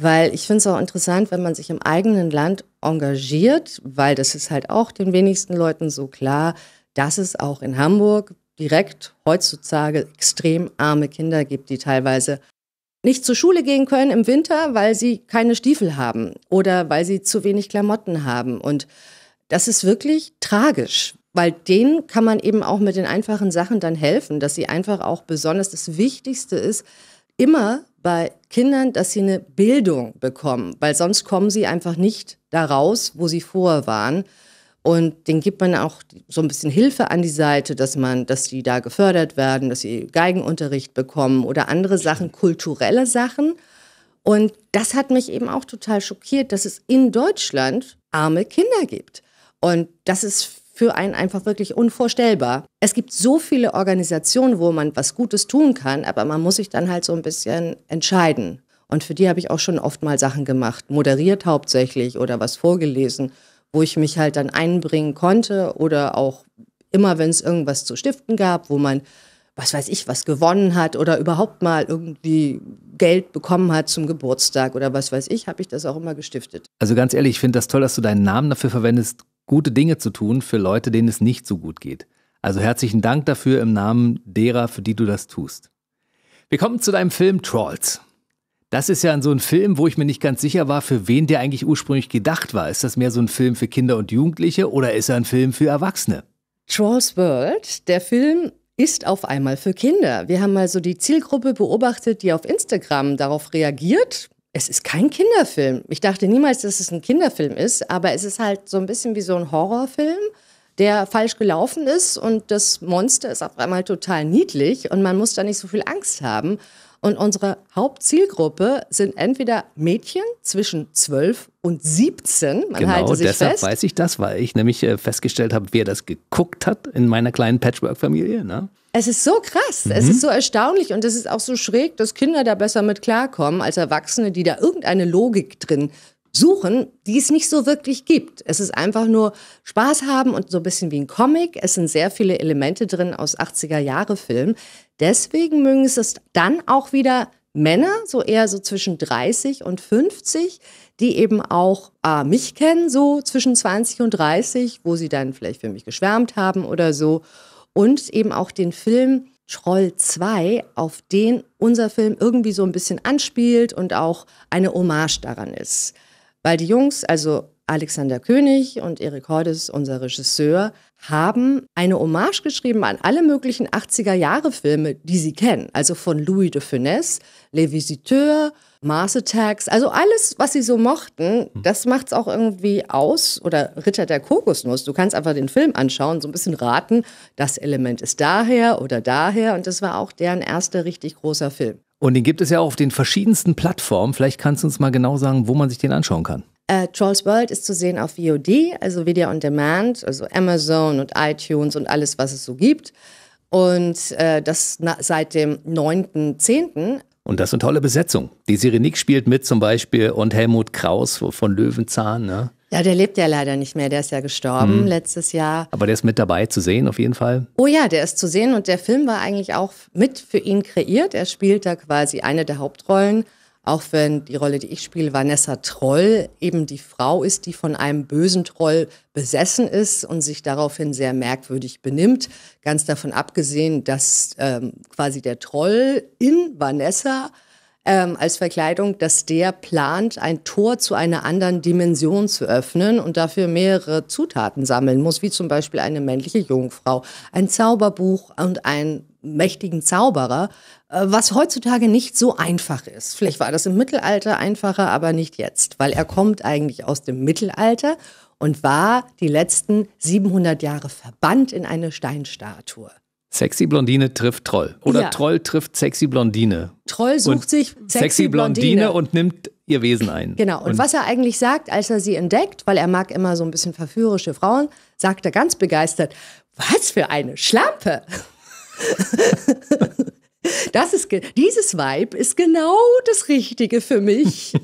weil ich finde es auch interessant, wenn man sich im eigenen Land engagiert, weil das ist halt auch den wenigsten Leuten so klar, dass es auch in Hamburg direkt heutzutage extrem arme Kinder gibt, die teilweise nicht zur Schule gehen können im Winter, weil sie keine Stiefel haben oder weil sie zu wenig Klamotten haben. Und das ist wirklich tragisch, weil denen kann man eben auch mit den einfachen Sachen dann helfen, dass sie einfach auch besonders das Wichtigste ist, immer bei Kindern, dass sie eine Bildung bekommen, weil sonst kommen sie einfach nicht da raus, wo sie vorher waren. Und denen gibt man auch so ein bisschen Hilfe an die Seite, dass man, dass die da gefördert werden, dass sie Geigenunterricht bekommen oder andere Sachen, kulturelle Sachen. Und das hat mich eben auch total schockiert, dass es in Deutschland arme Kinder gibt. Und das ist für einen einfach wirklich unvorstellbar. Es gibt so viele Organisationen, wo man was Gutes tun kann, aber man muss sich dann halt so ein bisschen entscheiden. Und für die habe ich auch schon oft mal Sachen gemacht, moderiert hauptsächlich oder was vorgelesen, wo ich mich halt dann einbringen konnte oder auch immer, wenn es irgendwas zu stiften gab, wo man, was weiß ich, was gewonnen hat oder überhaupt mal irgendwie Geld bekommen hat zum Geburtstag oder was weiß ich, habe ich das auch immer gestiftet. Also ganz ehrlich, ich finde das toll, dass du deinen Namen dafür verwendest, gute Dinge zu tun für Leute, denen es nicht so gut geht. Also herzlichen Dank dafür im Namen derer, für die du das tust. Wir kommen zu deinem Film Trolls. Das ist ja so ein Film, wo ich mir nicht ganz sicher war, für wen der eigentlich ursprünglich gedacht war. Ist das mehr so ein Film für Kinder und Jugendliche oder ist er ein Film für Erwachsene? Trolls World, der Film ist auf einmal für Kinder. Wir haben also die Zielgruppe beobachtet, die auf Instagram darauf reagiert es ist kein Kinderfilm. Ich dachte niemals, dass es ein Kinderfilm ist, aber es ist halt so ein bisschen wie so ein Horrorfilm, der falsch gelaufen ist und das Monster ist auf einmal total niedlich und man muss da nicht so viel Angst haben. Und unsere Hauptzielgruppe sind entweder Mädchen zwischen 12 und 17. Man genau, halte sich deshalb fest. weiß ich das, weil ich nämlich äh, festgestellt habe, wer das geguckt hat in meiner kleinen Patchwork-Familie. Ne? Es ist so krass, mhm. es ist so erstaunlich und es ist auch so schräg, dass Kinder da besser mit klarkommen als Erwachsene, die da irgendeine Logik drin suchen, die es nicht so wirklich gibt. Es ist einfach nur Spaß haben und so ein bisschen wie ein Comic. Es sind sehr viele Elemente drin aus 80er-Jahre-Filmen. Deswegen mögen es dann auch wieder Männer, so eher so zwischen 30 und 50, die eben auch äh, mich kennen, so zwischen 20 und 30, wo sie dann vielleicht für mich geschwärmt haben oder so und eben auch den Film Troll 2, auf den unser Film irgendwie so ein bisschen anspielt und auch eine Hommage daran ist. Weil die Jungs, also Alexander König und Erik Hordes, unser Regisseur, haben eine Hommage geschrieben an alle möglichen 80er-Jahre-Filme, die sie kennen. Also von Louis de Funès, Les Visiteurs, Mars Attacks, also alles, was sie so mochten, hm. das macht es auch irgendwie aus. Oder Ritter der Kokosnuss, du kannst einfach den Film anschauen, so ein bisschen raten, das Element ist daher oder daher. Und das war auch deren erster richtig großer Film. Und den gibt es ja auch auf den verschiedensten Plattformen. Vielleicht kannst du uns mal genau sagen, wo man sich den anschauen kann. Äh, Trolls World ist zu sehen auf VOD, also Video on Demand, also Amazon und iTunes und alles, was es so gibt. Und äh, das na, seit dem 9.10. Und das ist eine tolle Besetzung. Die Sirenik spielt mit zum Beispiel und Helmut Kraus von Löwenzahn. Ne? Ja, der lebt ja leider nicht mehr. Der ist ja gestorben mhm. letztes Jahr. Aber der ist mit dabei zu sehen, auf jeden Fall. Oh ja, der ist zu sehen und der Film war eigentlich auch mit für ihn kreiert. Er spielt da quasi eine der Hauptrollen auch wenn die Rolle, die ich spiele, Vanessa Troll, eben die Frau ist, die von einem bösen Troll besessen ist und sich daraufhin sehr merkwürdig benimmt. Ganz davon abgesehen, dass ähm, quasi der Troll in Vanessa ähm, als Verkleidung, dass der plant, ein Tor zu einer anderen Dimension zu öffnen und dafür mehrere Zutaten sammeln muss, wie zum Beispiel eine männliche Jungfrau, ein Zauberbuch und einen mächtigen Zauberer, äh, was heutzutage nicht so einfach ist. Vielleicht war das im Mittelalter einfacher, aber nicht jetzt, weil er kommt eigentlich aus dem Mittelalter und war die letzten 700 Jahre verbannt in eine Steinstatue. Sexy Blondine trifft Troll. Oder ja. Troll trifft Sexy Blondine. Troll sucht und sich Sexy, Sexy Blondine. Blondine und nimmt ihr Wesen ein. Genau. Und, und, was er eigentlich sagt, als er sie entdeckt, weil er mag immer so ein bisschen verführerische Frauen, sagt er ganz begeistert, was für eine Schlampe. Das ist dieses Vibe ist genau das Richtige für mich.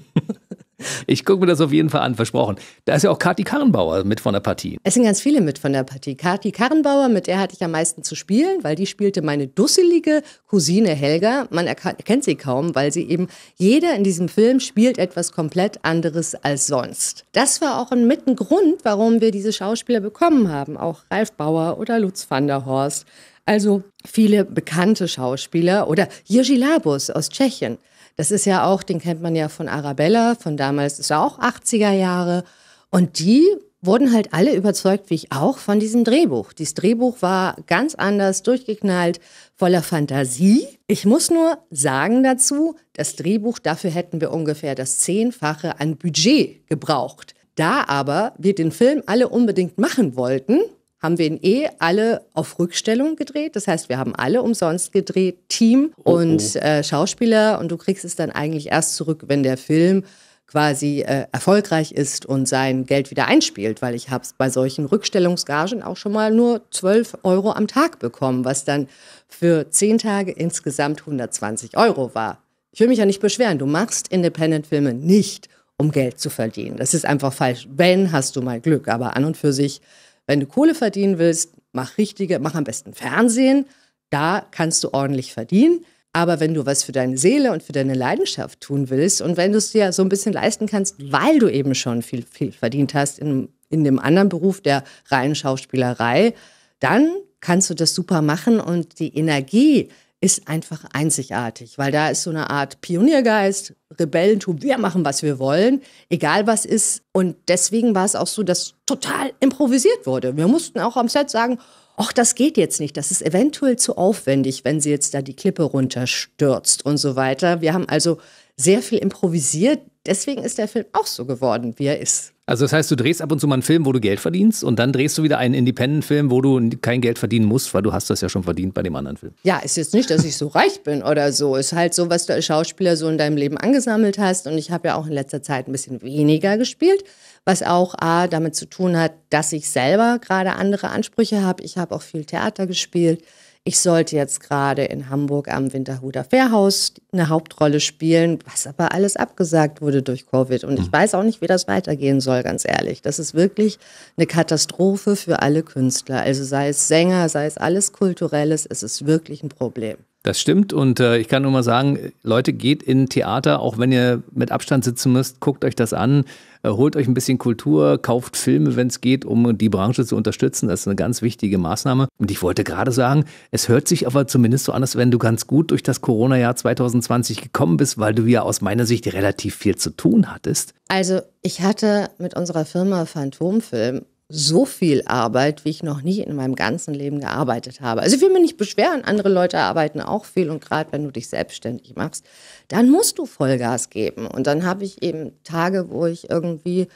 Ich gucke mir das auf jeden Fall an, versprochen. Da ist ja auch Kati Karrenbauer mit von der Partie. Es sind ganz viele mit von der Partie. Kati Karrenbauer, mit der hatte ich am meisten zu spielen, weil die spielte meine dusselige Cousine Helga. Man erkennt sie kaum, weil sie eben, jeder in diesem Film spielt etwas komplett anderes als sonst. Das war auch ein mitten warum wir diese Schauspieler bekommen haben. Auch Ralf Bauer oder Lutz van der Horst. Also viele bekannte Schauspieler oder Jirgi Labus aus Tschechien. Das ist ja auch, den kennt man ja von Arabella, von damals ist ja auch 80er Jahre. Und die wurden halt alle überzeugt, wie ich auch, von diesem Drehbuch. Dieses Drehbuch war ganz anders, durchgeknallt, voller Fantasie. Ich muss nur sagen dazu, das Drehbuch, dafür hätten wir ungefähr das Zehnfache an Budget gebraucht. Da aber wir den Film alle unbedingt machen wollten, haben wir ihn eh alle auf Rückstellung gedreht. Das heißt, wir haben alle umsonst gedreht, Team oh, und oh. äh, Schauspieler. Und du kriegst es dann eigentlich erst zurück, wenn der Film quasi äh, erfolgreich ist und sein Geld wieder einspielt, weil ich habe es bei solchen Rückstellungsgagen auch schon mal nur 12 Euro am Tag bekommen, was dann für 10 Tage insgesamt 120 Euro war. Ich will mich ja nicht beschweren, du machst Independent-Filme nicht, um Geld zu verdienen. Das ist einfach falsch. Wenn, hast du mal Glück, aber an und für sich wenn du Kohle verdienen willst, mach richtige, mach am besten Fernsehen. Da kannst du ordentlich verdienen. Aber wenn du was für deine Seele und für deine Leidenschaft tun willst und wenn du es dir so ein bisschen leisten kannst, weil du eben schon viel, viel verdient hast in, in dem anderen Beruf der reinen Schauspielerei, dann kannst du das super machen und die Energie, ist einfach einzigartig, weil da ist so eine Art Pioniergeist, Rebellentum, wir machen, was wir wollen, egal was ist. Und deswegen war es auch so, dass total improvisiert wurde. Wir mussten auch am Set sagen, ach, das geht jetzt nicht, das ist eventuell zu aufwendig, wenn sie jetzt da die Klippe runterstürzt und so weiter. Wir haben also sehr viel improvisiert, deswegen ist der Film auch so geworden, wie er ist. Also das heißt, du drehst ab und zu mal einen Film, wo du Geld verdienst und dann drehst du wieder einen Independent-Film, wo du kein Geld verdienen musst, weil du hast das ja schon verdient bei dem anderen Film. Ja, ist jetzt nicht, dass ich so reich bin oder so. Ist halt so, was du als Schauspieler so in deinem Leben angesammelt hast. Und ich habe ja auch in letzter Zeit ein bisschen weniger gespielt, was auch A, damit zu tun hat, dass ich selber gerade andere Ansprüche habe. Ich habe auch viel Theater gespielt ich sollte jetzt gerade in Hamburg am Winterhuder Fährhaus eine Hauptrolle spielen, was aber alles abgesagt wurde durch Covid. Und ich hm. weiß auch nicht, wie das weitergehen soll, ganz ehrlich. Das ist wirklich eine Katastrophe für alle Künstler. Also sei es Sänger, sei es alles Kulturelles, es ist wirklich ein Problem. Das stimmt und äh, ich kann nur mal sagen, Leute, geht in Theater, auch wenn ihr mit Abstand sitzen müsst, guckt euch das an. Äh, holt euch ein bisschen Kultur, kauft Filme, wenn es geht, um die Branche zu unterstützen. Das ist eine ganz wichtige Maßnahme. Und ich wollte gerade sagen, es hört sich aber zumindest so an, als wenn du ganz gut durch das Corona-Jahr 2020 gekommen bist, weil du ja aus meiner Sicht relativ viel zu tun hattest. Also ich hatte mit unserer Firma Phantomfilm so viel Arbeit, wie ich noch nie in meinem ganzen Leben gearbeitet habe. Also ich will mich nicht beschweren, andere Leute arbeiten auch viel und gerade wenn du dich selbstständig machst, dann musst du Vollgas geben. Und dann habe ich eben Tage, wo ich irgendwie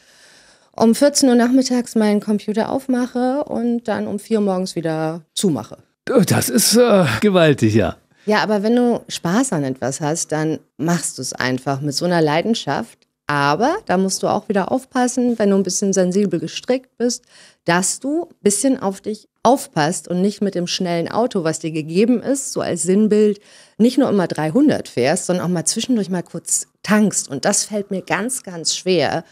um 14 Uhr nachmittags meinen Computer aufmache und dann um 4 Uhr morgens wieder zumache. Oh, das ist äh, gewaltig, ja. Ja, aber wenn du Spaß an etwas hast, dann machst du es einfach mit so einer Leidenschaft aber da musst du auch wieder aufpassen, wenn du ein bisschen sensibel gestrickt bist, dass du ein bisschen auf dich aufpasst und nicht mit dem schnellen Auto, was dir gegeben ist, so als Sinnbild, nicht nur immer 300 fährst, sondern auch mal zwischendurch mal kurz tankst. Und das fällt mir ganz, ganz schwer,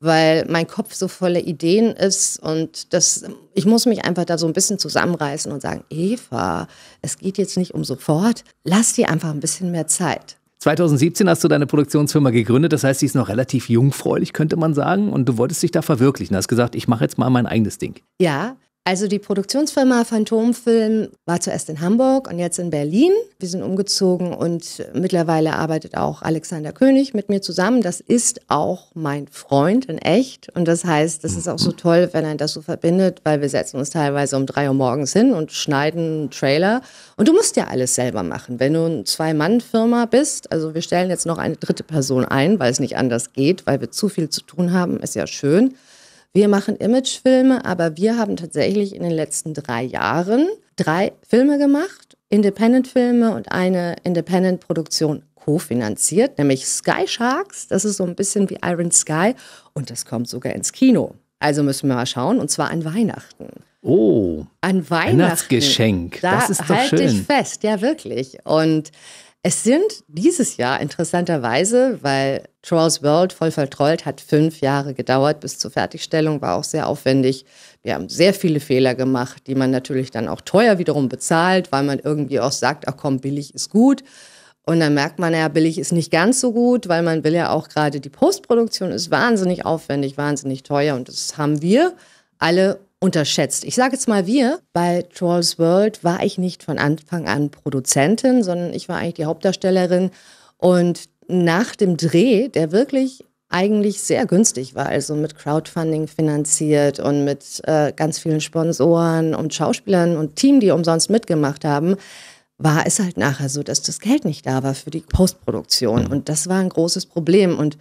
weil mein Kopf so voller Ideen ist und das, ich muss mich einfach da so ein bisschen zusammenreißen und sagen, Eva, es geht jetzt nicht um sofort, lass dir einfach ein bisschen mehr Zeit. 2017 hast du deine Produktionsfirma gegründet, das heißt, sie ist noch relativ jungfräulich, könnte man sagen. Und du wolltest dich da verwirklichen. Du hast gesagt, ich mache jetzt mal mein eigenes Ding. Ja, also die Produktionsfirma Phantomfilm war zuerst in Hamburg und jetzt in Berlin. Wir sind umgezogen und mittlerweile arbeitet auch Alexander König mit mir zusammen. Das ist auch mein Freund in echt. Und das heißt, das ist auch so toll, wenn er das so verbindet, weil wir setzen uns teilweise um drei Uhr morgens hin und schneiden einen Trailer. Und du musst ja alles selber machen. Wenn du eine Zwei-Mann-Firma bist, also wir stellen jetzt noch eine dritte Person ein, weil es nicht anders geht, weil wir zu viel zu tun haben, ist ja schön. Wir machen Imagefilme, aber wir haben tatsächlich in den letzten drei Jahren drei Filme gemacht, Independent-Filme und eine Independent-Produktion kofinanziert, nämlich Sky Sharks. Das ist so ein bisschen wie Iron Sky und das kommt sogar ins Kino. Also müssen wir mal schauen und zwar an Weihnachten. Oh, an Weihnachten. Weihnachtsgeschenk. Da das ist doch halt schön. dich fest, ja wirklich. Und es sind dieses Jahr interessanterweise, weil Trolls World voll vertrollt hat fünf Jahre gedauert bis zur Fertigstellung, war auch sehr aufwendig. Wir haben sehr viele Fehler gemacht, die man natürlich dann auch teuer wiederum bezahlt, weil man irgendwie auch sagt, ach komm, billig ist gut. Und dann merkt man ja, billig ist nicht ganz so gut, weil man will ja auch gerade die Postproduktion ist wahnsinnig aufwendig, wahnsinnig teuer und das haben wir alle unterschätzt. Ich sage jetzt mal wir, bei Trolls World war ich nicht von Anfang an Produzentin, sondern ich war eigentlich die Hauptdarstellerin. Und nach dem Dreh, der wirklich eigentlich sehr günstig war, also mit Crowdfunding finanziert und mit äh, ganz vielen Sponsoren und Schauspielern und Team, die umsonst mitgemacht haben, war es halt nachher so, dass das Geld nicht da war für die Postproduktion. Mhm. Und das war ein großes Problem. Und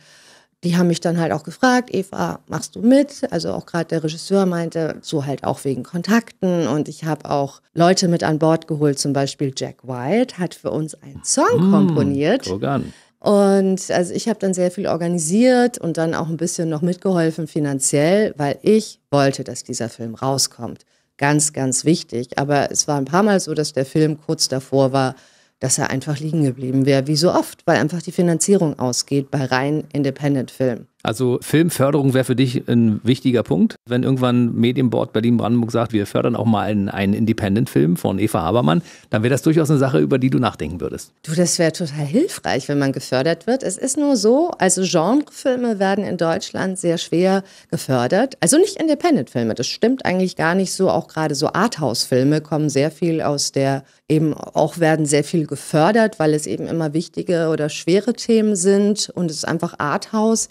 die haben mich dann halt auch gefragt, Eva, machst du mit? Also auch gerade der Regisseur meinte, so halt auch wegen Kontakten. Und ich habe auch Leute mit an Bord geholt, zum Beispiel Jack White hat für uns einen Song mm, komponiert. Organ. Und also ich habe dann sehr viel organisiert und dann auch ein bisschen noch mitgeholfen finanziell, weil ich wollte, dass dieser Film rauskommt. Ganz, ganz wichtig. Aber es war ein paar Mal so, dass der Film kurz davor war, dass er einfach liegen geblieben wäre, wie so oft, weil einfach die Finanzierung ausgeht bei rein Independent-Filmen. Also Filmförderung wäre für dich ein wichtiger Punkt, wenn irgendwann Medienbord Berlin-Brandenburg sagt, wir fördern auch mal einen, einen Independent-Film von Eva Habermann, dann wäre das durchaus eine Sache, über die du nachdenken würdest. Du, das wäre total hilfreich, wenn man gefördert wird. Es ist nur so, also Genrefilme werden in Deutschland sehr schwer gefördert. Also nicht Independent-Filme, das stimmt eigentlich gar nicht so. Auch gerade so Arthouse-Filme kommen sehr viel aus der eben auch werden sehr viel gefördert, weil es eben immer wichtige oder schwere Themen sind und es ist einfach Arthouse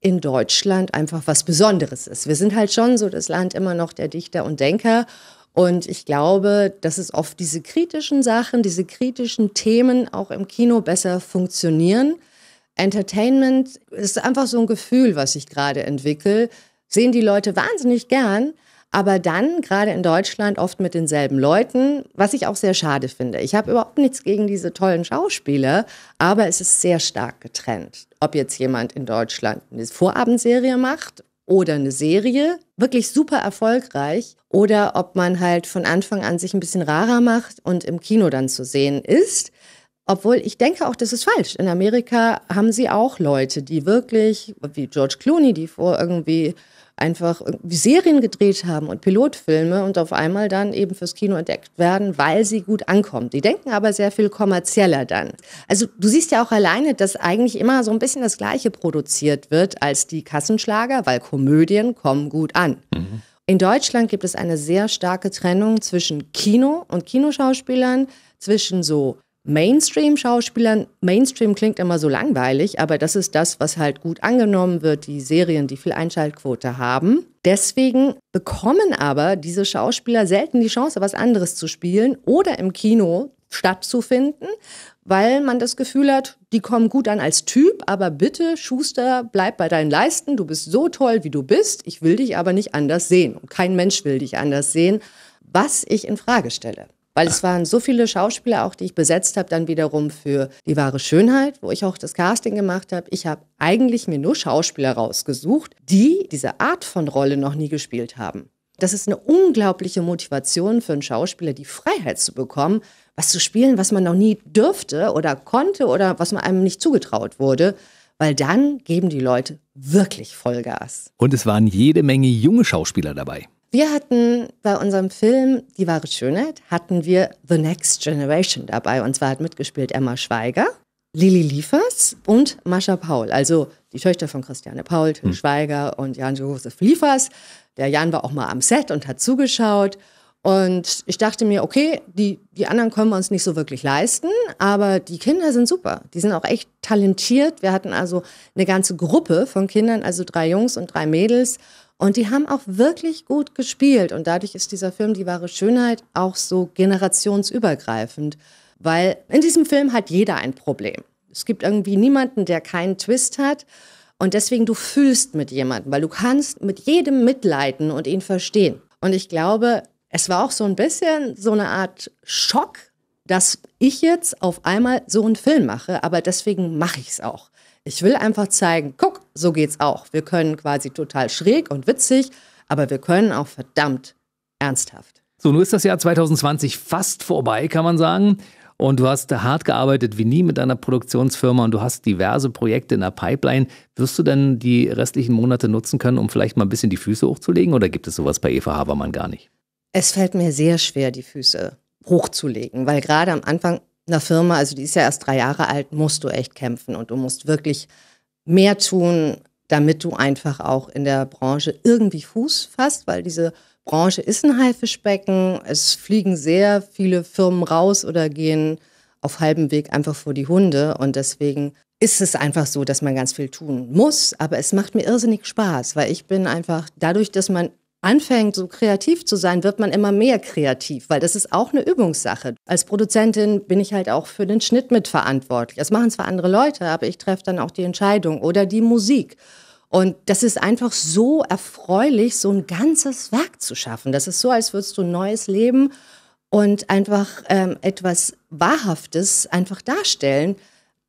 in Deutschland einfach was Besonderes ist. Wir sind halt schon so das Land immer noch der Dichter und Denker. Und ich glaube, dass es oft diese kritischen Sachen, diese kritischen Themen auch im Kino besser funktionieren. Entertainment ist einfach so ein Gefühl, was ich gerade entwickle. Sehen die Leute wahnsinnig gern, aber dann gerade in Deutschland oft mit denselben Leuten, was ich auch sehr schade finde. Ich habe überhaupt nichts gegen diese tollen Schauspieler, aber es ist sehr stark getrennt. Ob jetzt jemand in Deutschland eine Vorabendserie macht oder eine Serie, wirklich super erfolgreich, oder ob man halt von Anfang an sich ein bisschen rarer macht und im Kino dann zu sehen ist. Obwohl ich denke auch, das ist falsch. In Amerika haben sie auch Leute, die wirklich, wie George Clooney, die vor irgendwie einfach Serien gedreht haben und Pilotfilme und auf einmal dann eben fürs Kino entdeckt werden, weil sie gut ankommen. Die denken aber sehr viel kommerzieller dann. Also du siehst ja auch alleine, dass eigentlich immer so ein bisschen das Gleiche produziert wird als die Kassenschlager, weil Komödien kommen gut an. Mhm. In Deutschland gibt es eine sehr starke Trennung zwischen Kino und Kinoschauspielern, zwischen so Mainstream-Schauspielern, Mainstream klingt immer so langweilig, aber das ist das, was halt gut angenommen wird, die Serien, die viel Einschaltquote haben. Deswegen bekommen aber diese Schauspieler selten die Chance, was anderes zu spielen oder im Kino stattzufinden, weil man das Gefühl hat, die kommen gut an als Typ, aber bitte, Schuster, bleib bei deinen Leisten, du bist so toll, wie du bist, ich will dich aber nicht anders sehen und kein Mensch will dich anders sehen, was ich in Frage stelle. Weil es waren so viele Schauspieler auch, die ich besetzt habe, dann wiederum für die wahre Schönheit, wo ich auch das Casting gemacht habe. Ich habe eigentlich mir nur Schauspieler rausgesucht, die diese Art von Rolle noch nie gespielt haben. Das ist eine unglaubliche Motivation für einen Schauspieler, die Freiheit zu bekommen, was zu spielen, was man noch nie dürfte oder konnte oder was man einem nicht zugetraut wurde weil dann geben die Leute wirklich Vollgas. Und es waren jede Menge junge Schauspieler dabei. Wir hatten bei unserem Film Die wahre Schönheit, hatten wir The Next Generation dabei. Und zwar hat mitgespielt Emma Schweiger, Lili Liefers und Mascha Paul. Also die Töchter von Christiane Paul, Till hm. Schweiger und Jan-Josef Liefers. Der Jan war auch mal am Set und hat zugeschaut. Und ich dachte mir, okay, die, die anderen können wir uns nicht so wirklich leisten, aber die Kinder sind super. Die sind auch echt talentiert. Wir hatten also eine ganze Gruppe von Kindern, also drei Jungs und drei Mädels. Und die haben auch wirklich gut gespielt. Und dadurch ist dieser Film Die wahre Schönheit auch so generationsübergreifend. Weil in diesem Film hat jeder ein Problem. Es gibt irgendwie niemanden, der keinen Twist hat. Und deswegen du fühlst mit jemandem, weil du kannst mit jedem mitleiden und ihn verstehen. Und ich glaube, es war auch so ein bisschen so eine Art Schock, dass ich jetzt auf einmal so einen Film mache. Aber deswegen mache ich es auch. Ich will einfach zeigen, guck, so geht's auch. Wir können quasi total schräg und witzig, aber wir können auch verdammt ernsthaft. So, nun ist das Jahr 2020 fast vorbei, kann man sagen. Und du hast hart gearbeitet wie nie mit deiner Produktionsfirma und du hast diverse Projekte in der Pipeline. Wirst du denn die restlichen Monate nutzen können, um vielleicht mal ein bisschen die Füße hochzulegen oder gibt es sowas bei Eva Habermann gar nicht? Es fällt mir sehr schwer, die Füße hochzulegen, weil gerade am Anfang einer Firma, also die ist ja erst drei Jahre alt, musst du echt kämpfen und du musst wirklich mehr tun, damit du einfach auch in der Branche irgendwie Fuß fasst, weil diese Branche ist ein Haifischbecken. Es fliegen sehr viele Firmen raus oder gehen auf halbem Weg einfach vor die Hunde. Und deswegen ist es einfach so, dass man ganz viel tun muss. Aber es macht mir irrsinnig Spaß, weil ich bin einfach dadurch, dass man anfängt, so kreativ zu sein, wird man immer mehr kreativ, weil das ist auch eine Übungssache. Als Produzentin bin ich halt auch für den Schnitt mitverantwortlich. Das machen zwar andere Leute, aber ich treffe dann auch die Entscheidung oder die Musik. Und das ist einfach so erfreulich, so ein ganzes Werk zu schaffen. Das ist so, als würdest du ein neues Leben und einfach ähm, etwas Wahrhaftes einfach darstellen,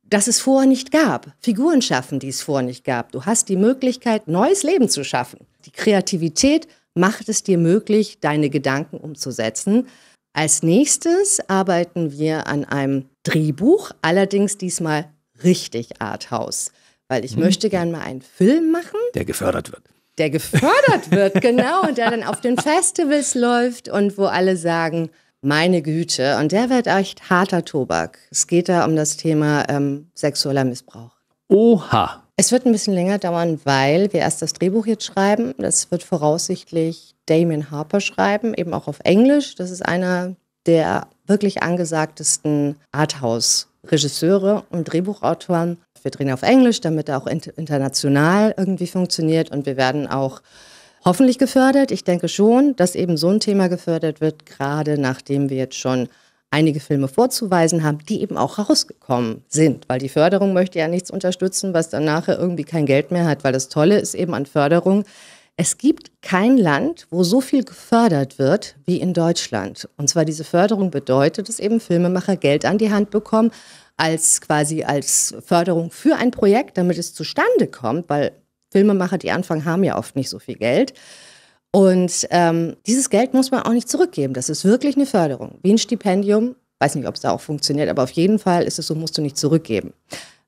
das es vorher nicht gab. Figuren schaffen, die es vorher nicht gab. Du hast die Möglichkeit, neues Leben zu schaffen. Die Kreativität macht es dir möglich, deine Gedanken umzusetzen. Als nächstes arbeiten wir an einem Drehbuch, allerdings diesmal richtig Arthouse, weil ich mhm. möchte gerne mal einen Film machen. Der gefördert wird. Der gefördert wird, genau, und der dann auf den Festivals läuft und wo alle sagen, meine Güte, und der wird echt harter Tobak. Es geht da um das Thema ähm, sexueller Missbrauch. Oha. Es wird ein bisschen länger dauern, weil wir erst das Drehbuch jetzt schreiben. Das wird voraussichtlich Damien Harper schreiben, eben auch auf Englisch. Das ist einer der wirklich angesagtesten Arthouse-Regisseure und Drehbuchautoren. Wir drehen auf Englisch, damit er auch international irgendwie funktioniert und wir werden auch hoffentlich gefördert. Ich denke schon, dass eben so ein Thema gefördert wird, gerade nachdem wir jetzt schon einige Filme vorzuweisen haben, die eben auch rausgekommen sind, weil die Förderung möchte ja nichts unterstützen, was dann nachher irgendwie kein Geld mehr hat, weil das Tolle ist eben an Förderung, es gibt kein Land, wo so viel gefördert wird wie in Deutschland. Und zwar diese Förderung bedeutet, dass eben Filmemacher Geld an die Hand bekommen als quasi als Förderung für ein Projekt, damit es zustande kommt, weil Filmemacher, die anfangen, haben ja oft nicht so viel Geld. Und ähm, dieses Geld muss man auch nicht zurückgeben. Das ist wirklich eine Förderung. Wie ein Stipendium, weiß nicht, ob es da auch funktioniert, aber auf jeden Fall ist es so, musst du nicht zurückgeben.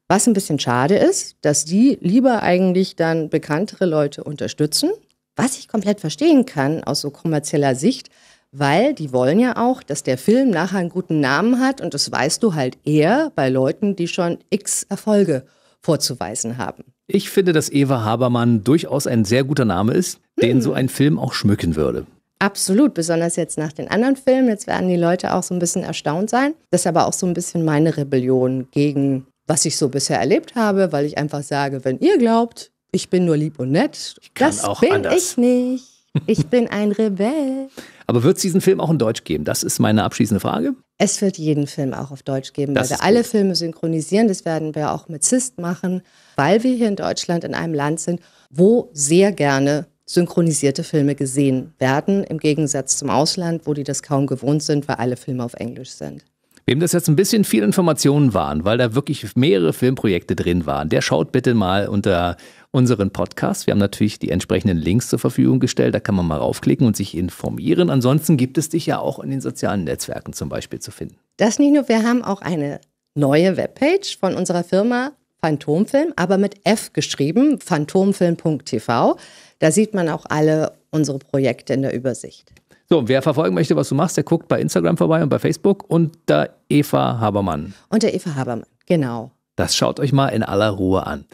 Was ein bisschen schade ist, dass die lieber eigentlich dann bekanntere Leute unterstützen, was ich komplett verstehen kann aus so kommerzieller Sicht, weil die wollen ja auch, dass der Film nachher einen guten Namen hat und das weißt du halt eher bei Leuten, die schon x Erfolge haben vorzuweisen haben. Ich finde, dass Eva Habermann durchaus ein sehr guter Name ist, den hm. so ein Film auch schmücken würde. Absolut, besonders jetzt nach den anderen Filmen. Jetzt werden die Leute auch so ein bisschen erstaunt sein. Das ist aber auch so ein bisschen meine Rebellion gegen, was ich so bisher erlebt habe, weil ich einfach sage, wenn ihr glaubt, ich bin nur lieb und nett, das bin anders. ich nicht. Ich bin ein Rebell. Aber wird es diesen Film auch in Deutsch geben? Das ist meine abschließende Frage. Es wird jeden Film auch auf Deutsch geben, das weil wir alle Filme synchronisieren. Das werden wir auch mit CIST machen, weil wir hier in Deutschland in einem Land sind, wo sehr gerne synchronisierte Filme gesehen werden, im Gegensatz zum Ausland, wo die das kaum gewohnt sind, weil alle Filme auf Englisch sind. Wem das jetzt ein bisschen viel Informationen waren, weil da wirklich mehrere Filmprojekte drin waren, der schaut bitte mal unter unseren Podcast. Wir haben natürlich die entsprechenden Links zur Verfügung gestellt. Da kann man mal raufklicken und sich informieren. Ansonsten gibt es dich ja auch in den sozialen Netzwerken zum Beispiel zu finden. Das nicht nur, wir haben auch eine neue Webpage von unserer Firma Phantomfilm, aber mit F geschrieben, phantomfilm.tv. Da sieht man auch alle unsere Projekte in der Übersicht. So, wer verfolgen möchte, was du machst, der guckt bei Instagram vorbei und bei Facebook unter Eva Habermann. Unter Eva Habermann, genau. Das schaut euch mal in aller Ruhe an.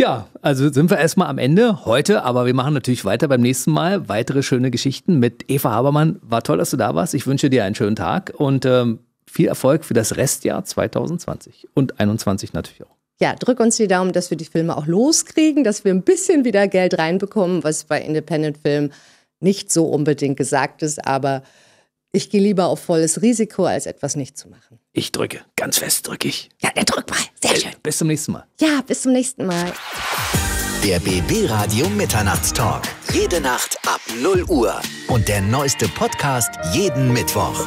Ja, also sind wir erstmal am Ende heute, aber wir machen natürlich weiter beim nächsten Mal. Weitere schöne Geschichten mit Eva Habermann. War toll, dass du da warst. Ich wünsche dir einen schönen Tag und ähm, viel Erfolg für das Restjahr 2020 und 2021 natürlich auch. Ja, drück uns die Daumen, dass wir die Filme auch loskriegen, dass wir ein bisschen wieder Geld reinbekommen, was bei independent Film nicht so unbedingt gesagt ist, aber ich gehe lieber auf volles Risiko, als etwas nicht zu machen. Ich drücke. Ganz fest drücke ich. Ja, der drückt mal. Sehr äh, schön. Bis zum nächsten Mal. Ja, bis zum nächsten Mal. Der BB Radio Mitternachtstalk. Jede Nacht ab 0 Uhr. Und der neueste Podcast jeden Mittwoch.